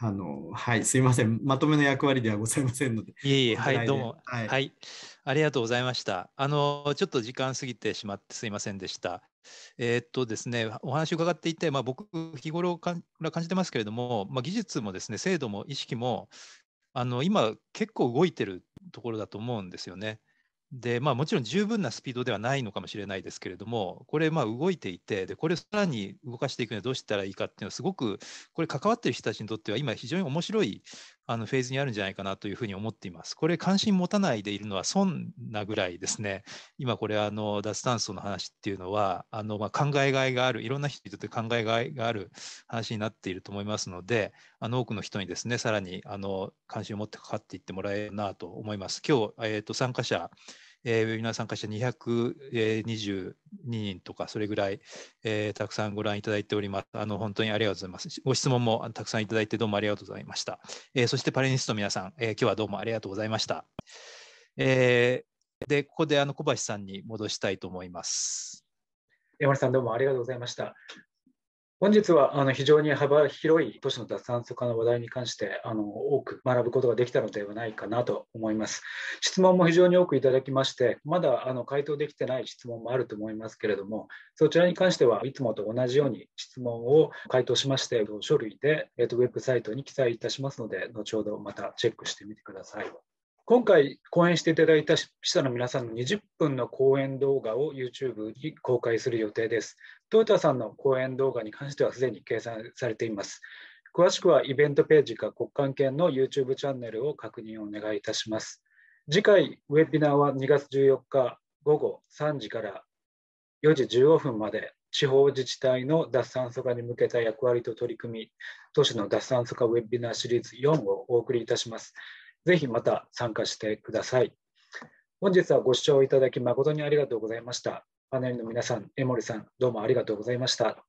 Speaker 6: あのはい、すいません、まとめの役割ではございませんので。いえ
Speaker 2: いえ、はい、どうも、はい、はい、ありがとうございました。あの、ちょっと時間過ぎてしまって、すいませんでした。えー、っとですね、お話を伺っていて、まあ、僕、日頃から感じてますけれども、まあ、技術もですね、制度も意識も、あの今、結構動いてるところだと思うんですよね。で、まあ、もちろん十分なスピードではないのかもしれないですけれども、これ、動いていて、でこれをさらに動かしていくにはどうしたらいいかっていうのは、すごくこれ、関わってる人たちにとっては、今、非常に面白いあのフェーズにあるんじゃないかなというふうに思っています。これ関心持たないでいるのは損なぐらいですね。今これあの脱炭素の話っていうのはあのま考えがいがあるいろんな人にとって考えがいがある話になっていると思いますのであの多くの人にですねさらにあの関心を持ってかかっていってもらえるなと思います。今日、えー、と参加者えー、ウェビナー参加者222人とか、それぐらい、えー、たくさんご覧いただいております。あの、本当にありがとうございます。ご質問もたくさんいただいて、どうもありがとうございました。えー、そしてパネリストの皆さん、え今日はどうもありがとうございました。えで、ここであの小橋さんに戻したいと思います。
Speaker 1: 山根さん、どうもありがとうございました。本日はあの非常に幅広い都市の脱炭素化の話題に関してあの多く学ぶことができたのではないかなと思います。質問も非常に多くいただきまして、まだあの回答できてない質問もあると思いますけれども、そちらに関してはいつもと同じように質問を回答しまして、書類で、えー、とウェブサイトに記載いたしますので、後ほどまたチェックしてみてください。今回講演していただいた記者の皆さんの20分の講演動画を YouTube に公開する予定です。トヨタさんの講演動画に関してはすでに掲載されています。詳しくはイベントページか国関係の YouTube チャンネルを確認をお願いいたします。次回ウェビナーは2月14日午後3時から4時15分まで地方自治体の脱炭素化に向けた役割と取り組み、都市の脱炭素化ウェビナーシリーズ4をお送りいたします。ぜひまた参加してください。本日はご視聴いただき誠にありがとうございました。パネルの皆さん、江森さん、どうもありがとうございました。